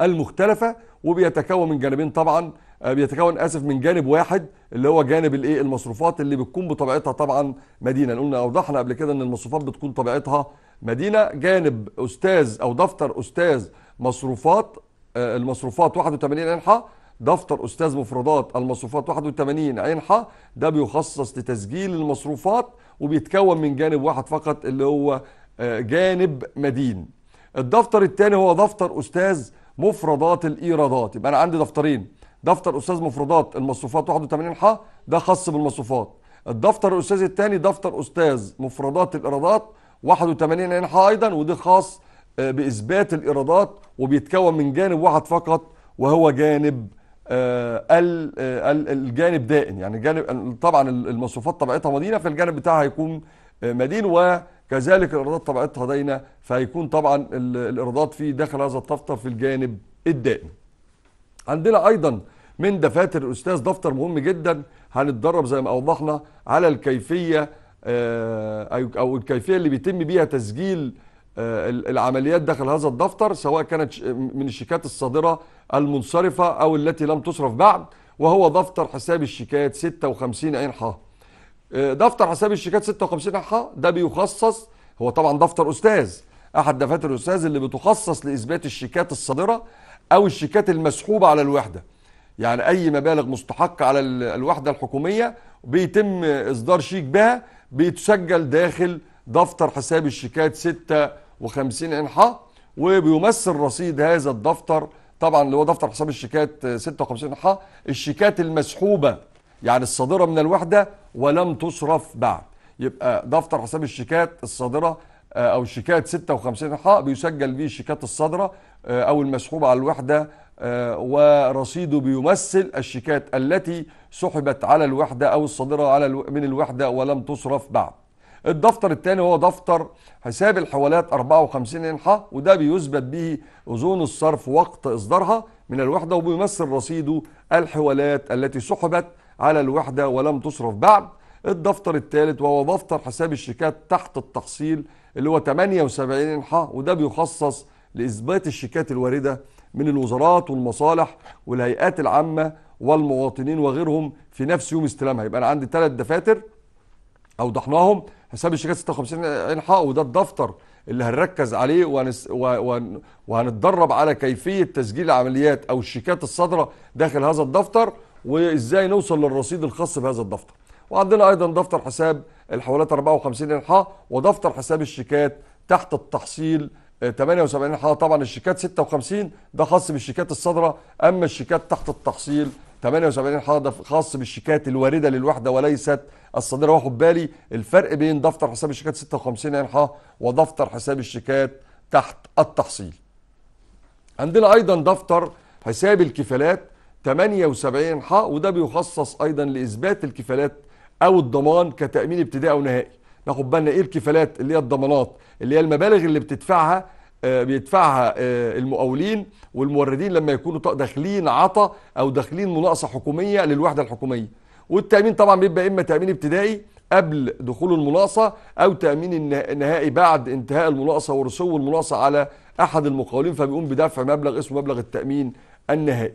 المختلفه وبيتكون من جانبين طبعا آه، بيتكون اسف من جانب واحد اللي هو جانب الايه المصروفات اللي بتكون بطبيعتها طبعا مدينه قلنا اوضحنا قبل كده ان المصروفات بتكون طبيعتها مدينه جانب استاذ او دفتر استاذ مصروفات آه، المصروفات 81 انحاء دفتر استاذ مفردات المصروفات 81 انحاء ده بيخصص لتسجيل المصروفات وبيتكون من جانب واحد فقط اللي هو آه، جانب مدين الدفتر الثاني هو دفتر استاذ مفردات الايرادات يبقى انا عندي دفترين دفتر استاذ مفردات المصروفات 81 ح ده خاص بالمصروفات الدفتر الاستاذ الثاني دفتر استاذ مفردات الايرادات 81 ح ايضا وده خاص آه، باثبات الايرادات وبيتكون من جانب واحد فقط وهو جانب آه، آه، الجانب دائن يعني جانب طبعا المصروفات طبيعتها مدينه فالجانب بتاعها هيكون مدين و كذلك الايرادات طبيعتها دينا فهيكون طبعا الايرادات في داخل هذا الدفتر في الجانب الدائم. عندنا ايضا من دفاتر الاستاذ دفتر مهم جدا هنتدرب زي ما اوضحنا على الكيفيه آه، او الكيفيه اللي بيتم بيها تسجيل آه، العمليات داخل هذا الدفتر سواء كانت من الشيكات الصادره المنصرفه او التي لم تصرف بعد وهو دفتر حساب الشيكات 56 عين حا آه، دفتر حساب الشيكات 56 ح ده بيخصص هو طبعا دفتر استاذ احد دفاتر الاستاذ اللي بتخصص لاثبات الشيكات الصادره او الشيكات المسحوبه على الوحده يعني اي مبالغ مستحقه على الوحده الحكوميه بيتم اصدار شيك بها بيتسجل داخل دفتر حساب الشيكات 56 انحاء وبيمثل رصيد هذا الدفتر طبعا اللي هو دفتر حساب الشيكات 56 انحاء الشيكات المسحوبه يعني الصادرة من الوحدة ولم تصرف بعد يبقى دفتر حساب الشيكات الصادرة آه، أو الشيكات 56 ح بيسجل به الشيكات الصادرة آه، أو المسحوبة على الوحدة آه، ورصيده بيمثل الشيكات التي سحبت على الوحدة أو الصادرة على من الوحدة ولم تصرف بعد الدفتر الثاني هو دفتر حساب الحوالات 54 انحاء وده بيثبت به اذون الصرف وقت اصدارها من الوحده وبيمثل رصيده الحوالات التي سحبت على الوحدة ولم تصرف بعد الدفتر الثالث وهو دفتر حساب الشيكات تحت التحصيل اللي هو 78 انحاء وده بيخصص لإثبات الشيكات الواردة من الوزارات والمصالح والهيئات العامة والمواطنين وغيرهم في نفس يوم استلامها يبقى أنا عندي ثلاث دفاتر أوضحناهم حساب الشيكات 56 انحاء وده الدفتر اللي هنركز عليه وهنس... وهن... وهنتدرب على كيفية تسجيل العمليات أو الشيكات الصادرة داخل هذا الدفتر وازاي نوصل للرصيد الخاص بهذا الدفتر وعندنا ايضا دفتر حساب الحوالات 54 انحاء ودفتر حساب الشيكات تحت التحصيل 78 آه، انحاء طبعا الشيكات 56 ده خاص بالشيكات الصادره اما الشيكات تحت التحصيل 78 انحاء ده خاص بالشيكات الوارده للوحده وليست الصادره واخد بالي الفرق بين دفتر حساب الشيكات 56 انحاء ودفتر حساب الشيكات تحت التحصيل عندنا ايضا دفتر حساب الكفالات 78 ح وده بيخصص ايضا لاثبات الكفالات او الضمان كتامين ابتدائي او نهائي ناخد بالنا ايه الكفالات اللي هي الضمانات اللي هي المبالغ اللي بتدفعها آه، بيدفعها آه، المقاولين والموردين لما يكونوا داخلين عطا او داخلين مناقصه حكوميه للوحده الحكوميه والتامين طبعا بيبقى اما تامين ابتدائي قبل دخول المناقصه او تامين نهائي بعد انتهاء المناقصه ورسو المناقصه على احد المقاولين فبيقوم بدفع مبلغ اسمه مبلغ التامين النهائي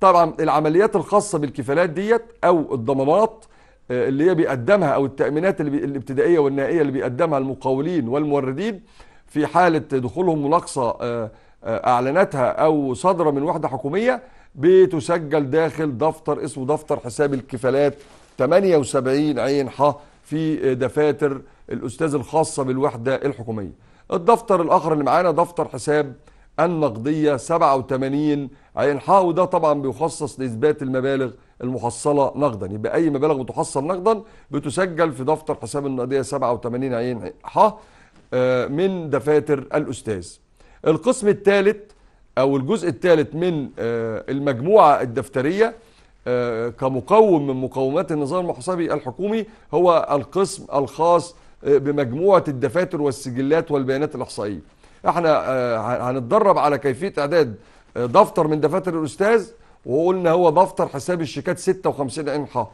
طبعا العمليات الخاصه بالكفالات ديت او الضمانات آه، اللي هي بيقدمها او التامينات الابتدائيه والنهائيه اللي بيقدمها المقاولين والموردين في حاله دخولهم مناقصه اعلنتها آه، آه، او صادره من وحده حكوميه بتسجل داخل دفتر اسمه دفتر حساب الكفالات 78 عين ح في دفاتر الاستاذ الخاصه بالوحده الحكوميه. الدفتر الاخر اللي معانا دفتر حساب النقديه 87 هينحاءه ده طبعا بيخصص لاثبات المبالغ المحصله نقدا يبقى اي مبالغ بتحصل نقدا بتسجل في دفتر حساب النقديه 87 عين ح آه، من دفاتر الاستاذ القسم الثالث او الجزء الثالث من آه، المجموعه الدفتريه آه، كمقوم من مقومات النظام المحاسبي الحكومي هو القسم الخاص بمجموعه الدفاتر والسجلات والبيانات الاحصائيه احنا هنتدرب على كيفيه اعداد دفتر من دفاتر الاستاذ وقلنا هو دفتر حساب الشيكات 56 ح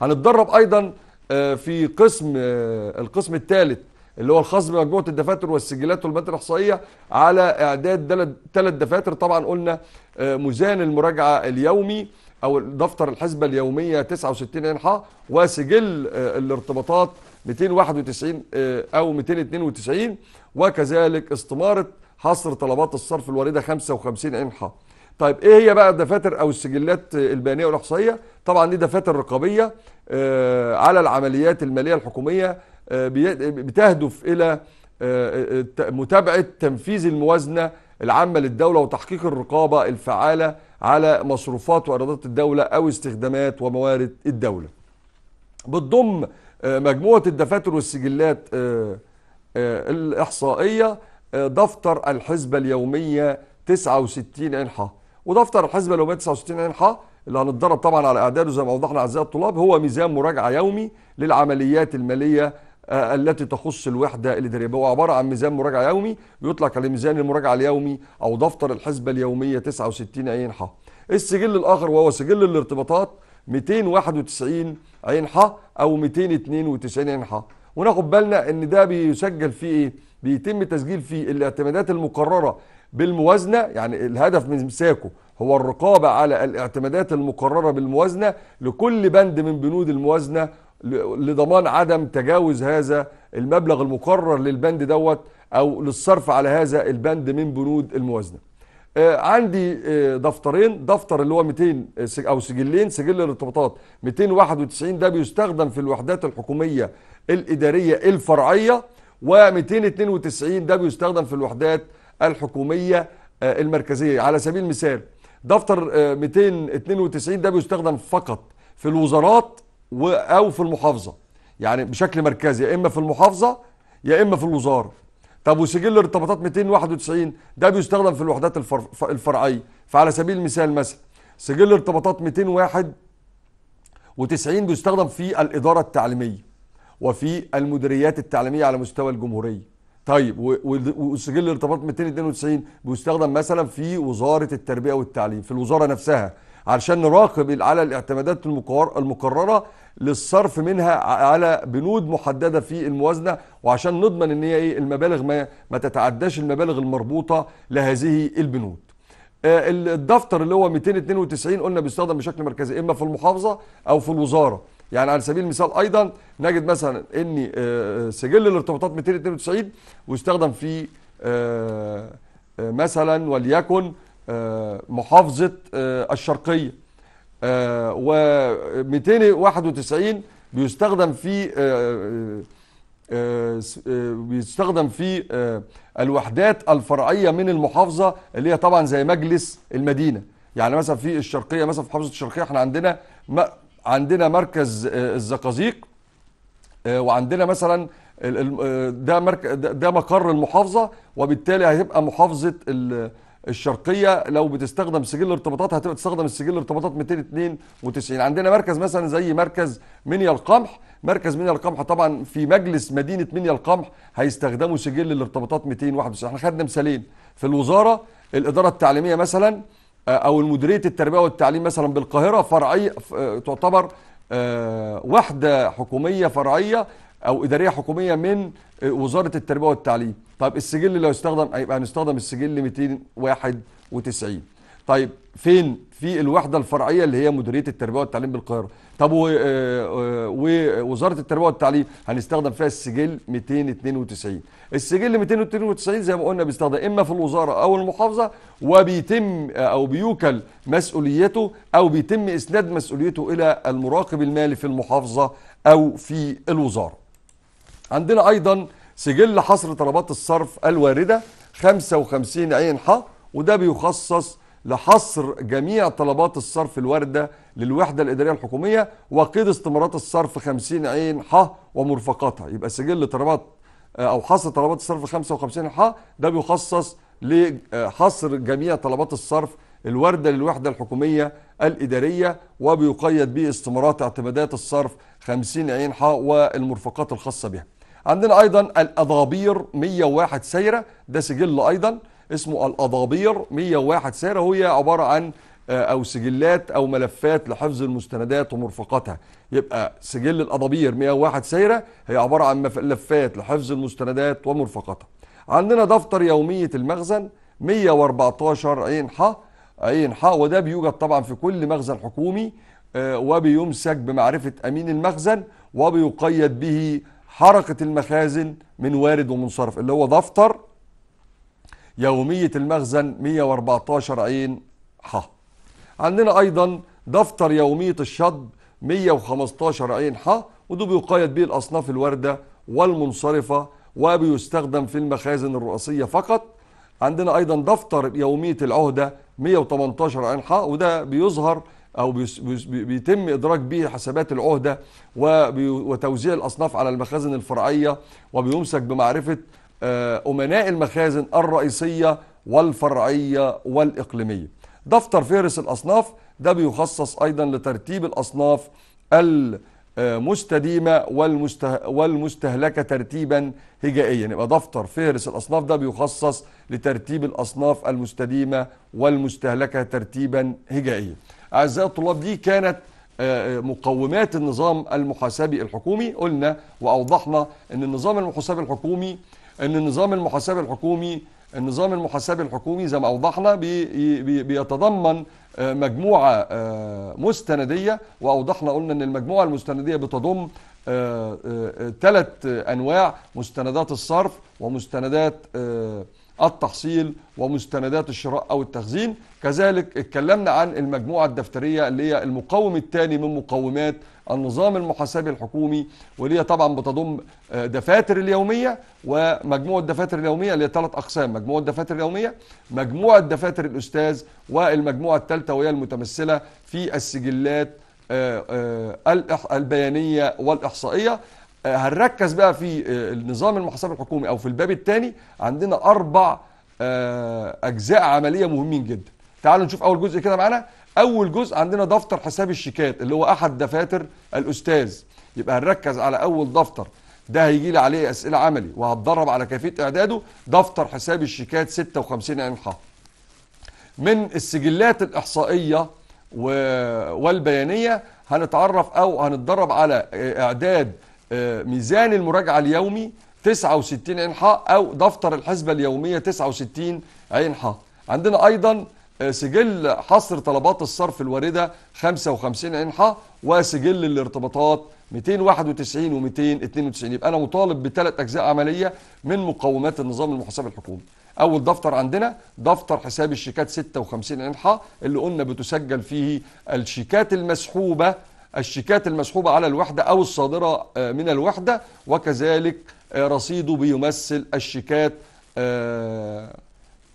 هنتدرب ايضا آه، في قسم آه، القسم الثالث اللي هو الخاص بمجموعه الدفاتر والسجلات والبيانات الاحصائيه على اعداد ثلاث دفاتر طبعا قلنا آه، ميزان المراجعه اليومي او دفتر الحسبه اليوميه 69 ح وسجل الارتباطات 291 او 292 وكذلك استماره حصر طلبات الصرف الوارده 55 عين طيب ايه هي بقى الدفاتر او السجلات البيانيه والاحصائيه طبعا دي دفاتر رقابيه آه، على العمليات الماليه الحكوميه آه، بتهدف الى آه، متابعه تنفيذ الموازنه العامه للدوله وتحقيق الرقابه الفعاله على مصروفات وايرادات الدوله او استخدامات وموارد الدوله بتضم مجموعه الدفاتر والسجلات الاحصائيه دفتر الحسبة اليومية 69 إنحاء ودفتر الحسبة اليومية 69 إنحاء اللي هنتدرب طبعا على إعداده زي ما أوضحنا أعزائي الطلاب هو ميزان مراجعة يومي للعمليات المالية آه، التي تخص الوحدة الإدارية هو عبارة عن ميزان مراجعة يومي بيطلق على ميزان المراجعة اليومي أو دفتر الحسبة اليومية 69 عين ح السجل الآخر وهو سجل الارتباطات 291 عين ح أو 292 عين ح وناخد بالنا ان ده بيسجل فيه ايه بيتم تسجيل فيه الاعتمادات المقرره بالموازنه يعني الهدف من امساكه هو الرقابه على الاعتمادات المقرره بالموازنه لكل بند من بنود الموازنه لضمان عدم تجاوز هذا المبلغ المقرر للبند دوت او للصرف على هذا البند من بنود الموازنه آه، عندي آه، دفترين دفتر اللي هو 200 آه، او سجلين سجل الارتباطات 291 ده بيستخدم في الوحدات الحكوميه الإدارية الفرعية و292 ده بيستخدم في الوحدات الحكومية آه، المركزية على سبيل المثال دفتر 292 آه، ده بيستخدم فقط في الوزارات أو في المحافظة يعني بشكل مركزي يا إما في المحافظة يا إما في الوزارة طب وسجل ارتباطات 291 ده بيستخدم في الوحدات الفرعية فعلى سبيل المثال مثلا سجل ارتباطات 291 بيستخدم في الإدارة التعليمية وفي المديريات التعليميه على مستوى الجمهوريه طيب وسجل الارتباط 292 بيستخدم مثلا في وزاره التربيه والتعليم في الوزاره نفسها علشان نراقب على الاعتمادات المقرره للصرف منها على بنود محدده في الموازنه وعشان نضمن ان هي ايه المبالغ ما, ما تتعداش المبالغ المربوطه لهذه البنود. آه، الدفتر اللي هو 292 قلنا بيستخدم بشكل مركزي اما في المحافظه او في الوزاره. يعني على سبيل المثال ايضا نجد مثلا ان آه، آه، سجل الارتباطات 292 واستخدم في آه، مثلا وليكن محافظه الشرقيه و 291 بيستخدم في بيستخدم في الوحدات الفرعيه من المحافظه اللي هي طبعا زي مجلس المدينه يعني مثلا في الشرقيه مثلا في محافظه الشرقيه احنا عندنا عندنا مركز آه، الزقازيق آه، وعندنا مثلا آه، ده مركز ده مقر المحافظه وبالتالي هيبقى محافظه الشرقيه لو بتستخدم سجل الارتباطات هتبقى تستخدم السجل الارتباطات 292 عندنا مركز مثلا زي مركز منيا القمح مركز منيا القمح طبعا في مجلس مدينه منيا القمح هيستخدموا سجل الارتباطات 291 احنا خدنا مثالين في الوزاره الاداره التعليميه مثلا او مديريه التربيه والتعليم مثلا بالقاهره فرعيه تعتبر آه، وحده حكوميه فرعيه او اداريه حكوميه من آه، وزاره التربيه والتعليم طيب السجل لو استخدم هيبقى هنستخدم السجل 291 طيب فين في الوحده الفرعيه اللي هي مديريه التربيه والتعليم بالقاهره طب آه، آه، ووزاره التربيه والتعليم هنستخدم فيها السجل 292 السجل 292 زي ما قلنا بيستخدم اما في الوزاره او المحافظه وبيتم آه، او بيوكل مسؤوليته او بيتم اسناد مسؤوليته الى المراقب المالي في المحافظه او في الوزاره عندنا ايضا سجل حصر طلبات الصرف الوارده 55 عين ح وده بيخصص لحصر جميع طلبات الصرف الواردة للوحدة الإدارية الحكومية وقيد استمارات الصرف 50 عين ح ومرفقاتها يبقى سجل طلبات آه، أو حصر طلبات الصرف 55 ح ده بيخصص لحصر آه، جميع طلبات الصرف الواردة للوحدة الحكومية الإدارية وبيقيد به استمارات اعتمادات الصرف 50 عين ح والمرفقات الخاصة بها عندنا أيضا الأضابير 101 سيرة ده سجل أيضا اسمه الأضابير 101 سيره وهي عبارة عن آه، أو سجلات أو ملفات لحفظ المستندات ومرفقاتها يبقى سجل الأضابير 101 سيرة هي عبارة عن ملفات لحفظ المستندات ومرفقاتها عندنا دفتر يومية المخزن 114 عين ح عين ح وده بيوجد طبعا في كل مخزن حكومي آه، وبيمسك بمعرفة أمين المخزن وبيقيد به حركة المخازن من وارد ومنصرف اللي هو دفتر يومية المخزن 114 عين ح عندنا أيضا دفتر يومية الشطب 115 عين ح وده بيقيد به الأصناف الواردة والمنصرفة وبيستخدم في المخازن الرئيسية فقط عندنا أيضا دفتر يومية العهدة 118 عين ح وده بيظهر أو بيتم إدراك به حسابات العهدة وتوزيع الأصناف على المخازن الفرعية وبيمسك بمعرفة آه، أمناء المخازن الرئيسية والفرعية والإقليمية دفتر فهرس الأصناف ده بيخصص أيضا لترتيب الأصناف المستديمة والمسته... والمستهلكة ترتيبا هجائيا يبقى دفتر فهرس الأصناف ده بيخصص لترتيب الأصناف المستديمة والمستهلكة ترتيبا هجائيا أعزائي الطلاب دي كانت آه، مقومات النظام المحاسبي الحكومي قلنا وأوضحنا أن النظام المحاسبي الحكومي ان النظام المحاسبي الحكومي النظام المحاسبي الحكومي زي ما اوضحنا بيتضمن آه، مجموعه آه، مستنديه واوضحنا قلنا ان المجموعه المستنديه بتضم ثلاث آه، انواع مستندات الصرف ومستندات التحصيل ومستندات الشراء او التخزين كذلك اتكلمنا عن المجموعه الدفتريه اللي هي المقوم الثاني من مقومات النظام المحاسبي الحكومي واللي هي طبعا بتضم آه، دفاتر اليوميه ومجموعه الدفاتر اليوميه اللي هي ثلاث اقسام مجموعه الدفاتر اليوميه مجموعه دفاتر الاستاذ والمجموعه الثالثه وهي المتمثله في السجلات آه، آه، البيانيه والاحصائيه هنركز بقى في النظام المحاسبي الحكومي او في الباب الثاني عندنا اربع اجزاء عمليه مهمين جدا تعالوا نشوف اول جزء كده معانا اول جزء عندنا دفتر حساب الشيكات اللي هو احد دفاتر الاستاذ يبقى هنركز على اول دفتر ده هيجي لي عليه اسئله عملي وهتدرب على كيفيه اعداده دفتر حساب الشيكات 56 انحاء من السجلات الاحصائيه والبيانيه هنتعرف او هنتدرب على اعداد آه، ميزان المراجعه اليومي 69 انحاء او دفتر الحسبه اليوميه 69 انحاء عندنا ايضا آه، سجل حصر طلبات الصرف الوارده 55 انحاء وسجل الارتباطات 291 و292 يبقى انا مطالب بثلاث اجزاء عمليه من مقومات النظام المحاسبي الحكومي اول دفتر عندنا دفتر حساب الشيكات 56 انحاء اللي قلنا بتسجل فيه الشيكات المسحوبه الشيكات المسحوبه على الوحده او الصادره آه، من الوحده وكذلك آه، رصيده بيمثل الشيكات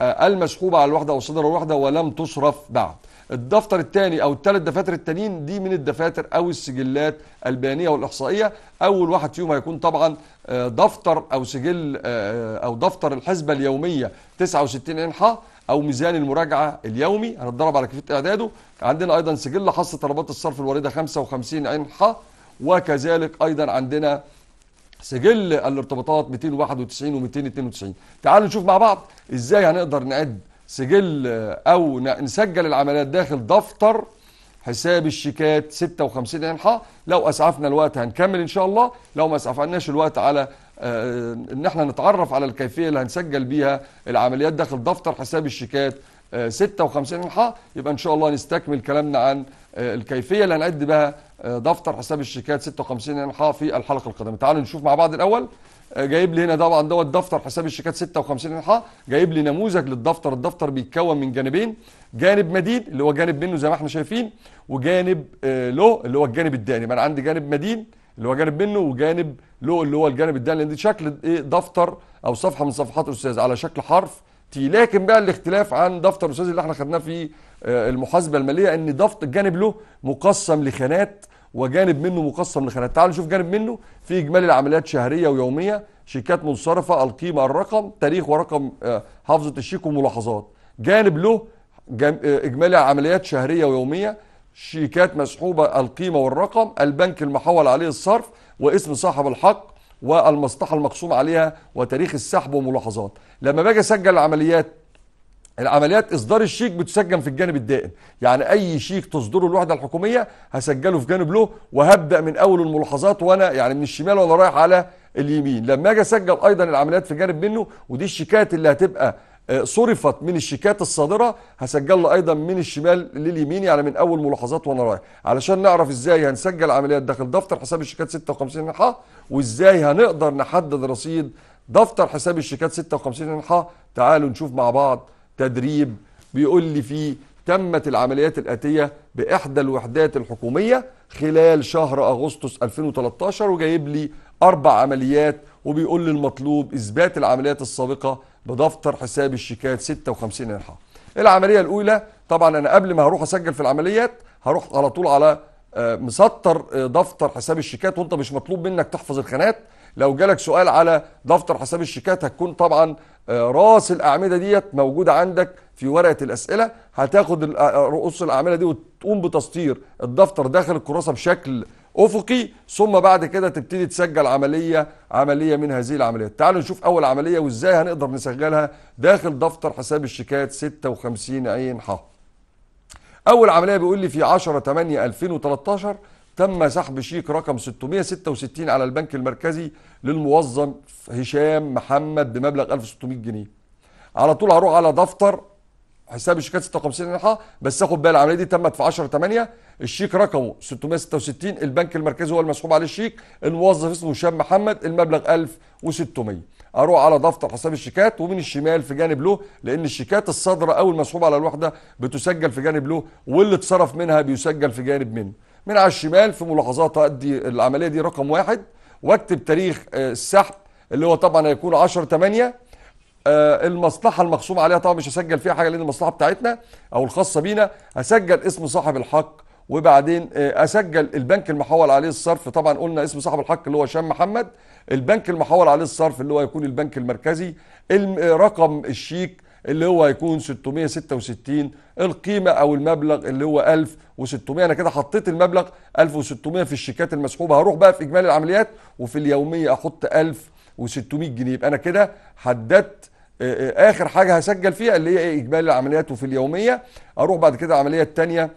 آه، المسحوبة على الوحدة أو الصدر الوحدة ولم تصرف بعد الدفتر الثاني او الثلاث دفاتر التانيين دي من الدفاتر او السجلات البيانيه والاحصائيه اول واحد فيهم هيكون طبعا آه، دفتر او سجل آه، او دفتر الحسبه اليوميه 69 انحاء او ميزان المراجعه اليومي هنتدرب على كيفيه اعداده عندنا ايضا سجل حصة طلبات الصرف الوارده 55 انحاء وكذلك ايضا عندنا سجل الارتباطات 291 و 292 تعالوا نشوف مع بعض ازاي هنقدر نعد سجل او نسجل العمليات داخل دفتر حساب الشيكات 56 انحاء لو اسعفنا الوقت هنكمل ان شاء الله لو ما اسعفناش الوقت على آه، ان احنا نتعرف على الكيفيه اللي هنسجل بيها العمليات داخل دفتر حساب الشيكات 56 آه، انحاء يبقى ان شاء الله نستكمل كلامنا عن آه، الكيفيه اللي هنعد بها آه، دفتر حساب الشيكات 56 انحاء في الحلقه القادمه تعالوا نشوف مع بعض الاول آه، جايب لي هنا طبعا دوت دفتر حساب الشيكات 56 انحاء جايب لي نموذج للدفتر الدفتر بيتكون من جانبين جانب مدين اللي هو جانب منه زي ما احنا شايفين وجانب له آه، اللي هو الجانب الداني يبقى انا عندي جانب مدين اللي هو جانب منه وجانب له اللي هو الجانب الداني لان دي شكل ايه دفتر او صفحه من صفحات الاستاذ على شكل حرف تي لكن بقى الاختلاف عن دفتر الاستاذ اللي احنا خدناه في المحاسبه الماليه ان دفتر الجانب له مقسم لخانات وجانب منه مقسم لخانات تعالوا نشوف جانب منه في اجمالي العمليات شهريه ويوميه شيكات منصرفه القيمه الرقم تاريخ ورقم آه، حافظه الشيك وملاحظات جانب له آه، اجمالي عمليات شهريه ويوميه شيكات مسحوبه القيمه والرقم البنك المحول عليه الصرف واسم صاحب الحق والمصلحه المقسوم عليها وتاريخ السحب وملاحظات لما باجي اسجل العمليات العمليات اصدار الشيك بتسجل في الجانب الدائم يعني اي شيك تصدره الوحده الحكوميه هسجله في جانب له وهبدا من اول الملاحظات وانا يعني من الشمال وانا رايح على اليمين لما اجي اسجل ايضا العمليات في جانب منه ودي الشيكات اللي هتبقى آه، صرفت من الشيكات الصادره هسجلها ايضا من الشمال لليمين يعني من اول ملاحظات وانا رايح علشان نعرف ازاي هنسجل عمليات داخل دفتر حساب الشيكات 56 ح وازاي هنقدر نحدد رصيد دفتر حساب الشيكات 56 ح تعالوا نشوف مع بعض تدريب بيقول لي فيه تمت العمليات الآتية بإحدى الوحدات الحكومية خلال شهر أغسطس 2013 وجايب لي أربع عمليات وبيقول لي المطلوب إثبات العمليات السابقة بدفتر حساب الشيكات 56 إلحاح العملية الأولى طبعا أنا قبل ما هروح أسجل في العمليات هروح على طول على آه، مسطر آه، دفتر حساب الشيكات وانت مش مطلوب منك تحفظ الخانات لو جالك سؤال على دفتر حساب الشيكات هتكون طبعا آه، راس الاعمده ديت موجوده عندك في ورقه الاسئله هتاخد آه، رؤوس الاعمده دي وتقوم بتسطير الدفتر داخل الكراسه بشكل افقي ثم بعد كده تبتدي تسجل عمليه عمليه من هذه العمليات تعالوا نشوف اول عمليه وازاي هنقدر نسجلها داخل دفتر حساب الشيكات 56 عين ح اول عمليه بيقول لي في 10 8 2013 تم سحب شيك رقم 666 على البنك المركزي للموظف هشام محمد بمبلغ 1600 جنيه على طول هروح على دفتر حساب الشيكات 56 انحاء بس اخد بالي العمليه دي تمت في 10 8 الشيك رقمه 666 البنك المركزي هو المسحوب عليه الشيك الموظف اسمه هشام محمد المبلغ 1600 اروح على دفتر حساب الشيكات ومن الشمال في جانب له لان الشيكات الصادره او المسحوبه على الوحده بتسجل في جانب له واللي اتصرف منها بيسجل في جانب منه من على الشمال في ملاحظات ادي العمليه دي رقم واحد واكتب تاريخ آه، السحب اللي هو طبعا هيكون 10 8 آه، المصلحه المخصوم عليها طبعا مش هسجل فيها حاجه لان المصلحه بتاعتنا او الخاصه بينا هسجل اسم صاحب الحق وبعدين آه، اسجل البنك المحول عليه الصرف طبعا قلنا اسم صاحب الحق اللي هو هشام محمد البنك المحول عليه الصرف اللي هو يكون البنك المركزي رقم الشيك اللي هو هيكون 666 القيمة أو المبلغ اللي هو 1600 أنا كده حطيت المبلغ 1600 في الشيكات المسحوبة هروح بقى في إجمالي العمليات وفي اليومية أحط 1600 جنيه يبقى أنا كده حددت آه، آه، آخر حاجة هسجل فيها اللي هي إيه؟ إجمالي العمليات وفي اليومية أروح بعد كده العملية الثانية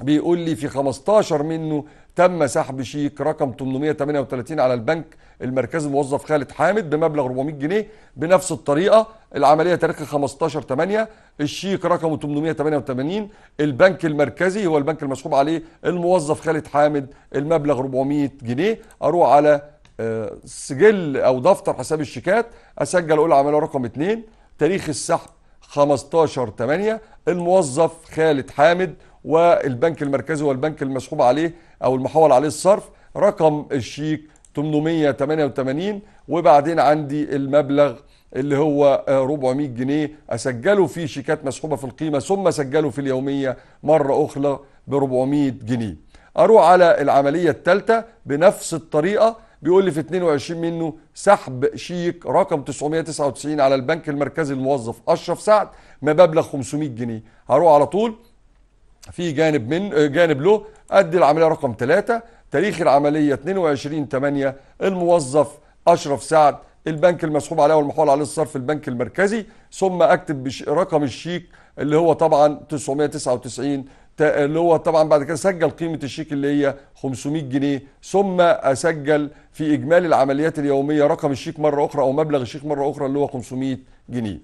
بيقول لي في 15 منه تم سحب شيك رقم 838 على البنك المركز الموظف خالد حامد بمبلغ 400 جنيه بنفس الطريقه العمليه تاريخ 15 8 الشيك رقم 888 البنك المركزي هو البنك المسحوب عليه الموظف خالد حامد المبلغ 400 جنيه اروح على آه، سجل او دفتر حساب الشيكات اسجل اقول عمليه رقم 2 تاريخ السحب 15 8 الموظف خالد حامد والبنك المركزي والبنك المسحوب عليه او المحول عليه الصرف رقم الشيك 888 وبعدين عندي المبلغ اللي هو 400 آه، جنيه اسجله في شيكات مسحوبه في القيمه ثم اسجله في اليوميه مره اخرى ب 400 جنيه اروح على العمليه الثالثه بنفس الطريقه بيقول لي في 22 منه سحب شيك رقم 999 على البنك المركزي الموظف اشرف سعد ما مبلغ 500 جنيه هروح على طول في جانب من آه، جانب له ادي العمليه رقم 3 تاريخ العملية 22 8 الموظف أشرف سعد البنك المسحوب عليه والمحول عليه الصرف البنك المركزي ثم اكتب رقم الشيك اللي هو طبعا 999 اللي هو طبعا بعد كده سجل قيمه الشيك اللي هي 500 جنيه ثم اسجل في اجمالي العمليات اليوميه رقم الشيك مره اخرى او مبلغ الشيك مره اخرى اللي هو 500 جنيه.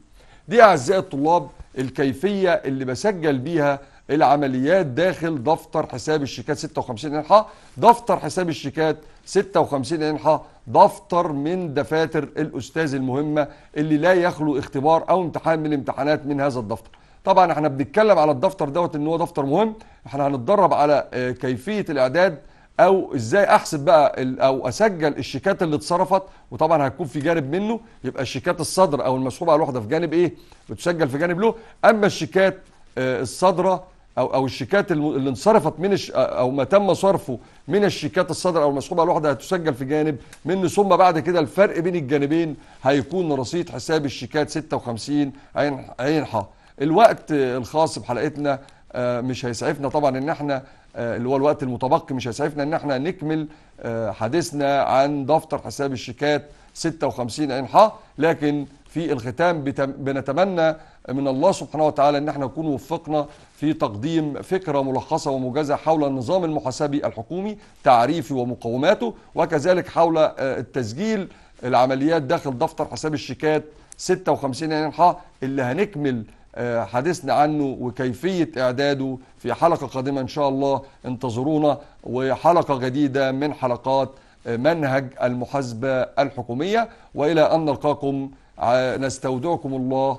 دي اعزائي الطلاب الكيفيه اللي بسجل بيها العمليات داخل دفتر حساب الشيكات 56 انحاء دفتر حساب الشيكات 56 انحاء دفتر من دفاتر الاستاذ المهمه اللي لا يخلو اختبار او امتحان من الامتحانات من هذا الدفتر طبعا احنا بنتكلم على الدفتر دوت ان هو دفتر مهم احنا هنتدرب على آه، كيفيه الاعداد او ازاي احسب بقى او اسجل الشيكات اللي اتصرفت وطبعا هتكون في جانب منه يبقى الشيكات الصدر او المسحوبه على الوحده في جانب ايه بتسجل في جانب له اما الشيكات آه، الصادره او او الشيكات اللي انصرفت من الش او ما تم صرفه من الشيكات الصادره او المسحوبه لوحدها هتسجل في جانب منه ثم بعد كده الفرق بين الجانبين هيكون رصيد حساب الشيكات 56 عين عين ح الوقت الخاص بحلقتنا آه، مش هيسعفنا طبعا ان احنا آه، اللي هو الوقت المتبقي مش هيسعفنا ان احنا نكمل آه، حديثنا عن دفتر حساب الشيكات 56 عين ح لكن في الختام بنتمنى من الله سبحانه وتعالى ان احنا نكون وفقنا في تقديم فكره ملخصه وموجزه حول النظام المحاسبي الحكومي تعريفه ومقوماته وكذلك حول آه، التسجيل العمليات داخل دفتر حساب الشيكات 56 عين ح اللي هنكمل آه، حديثنا عنه وكيفية إعداده في حلقة قادمة إن شاء الله انتظرونا وحلقة جديدة من حلقات آه، منهج المحاسبة الحكومية وإلى أن نلقاكم نستودعكم الله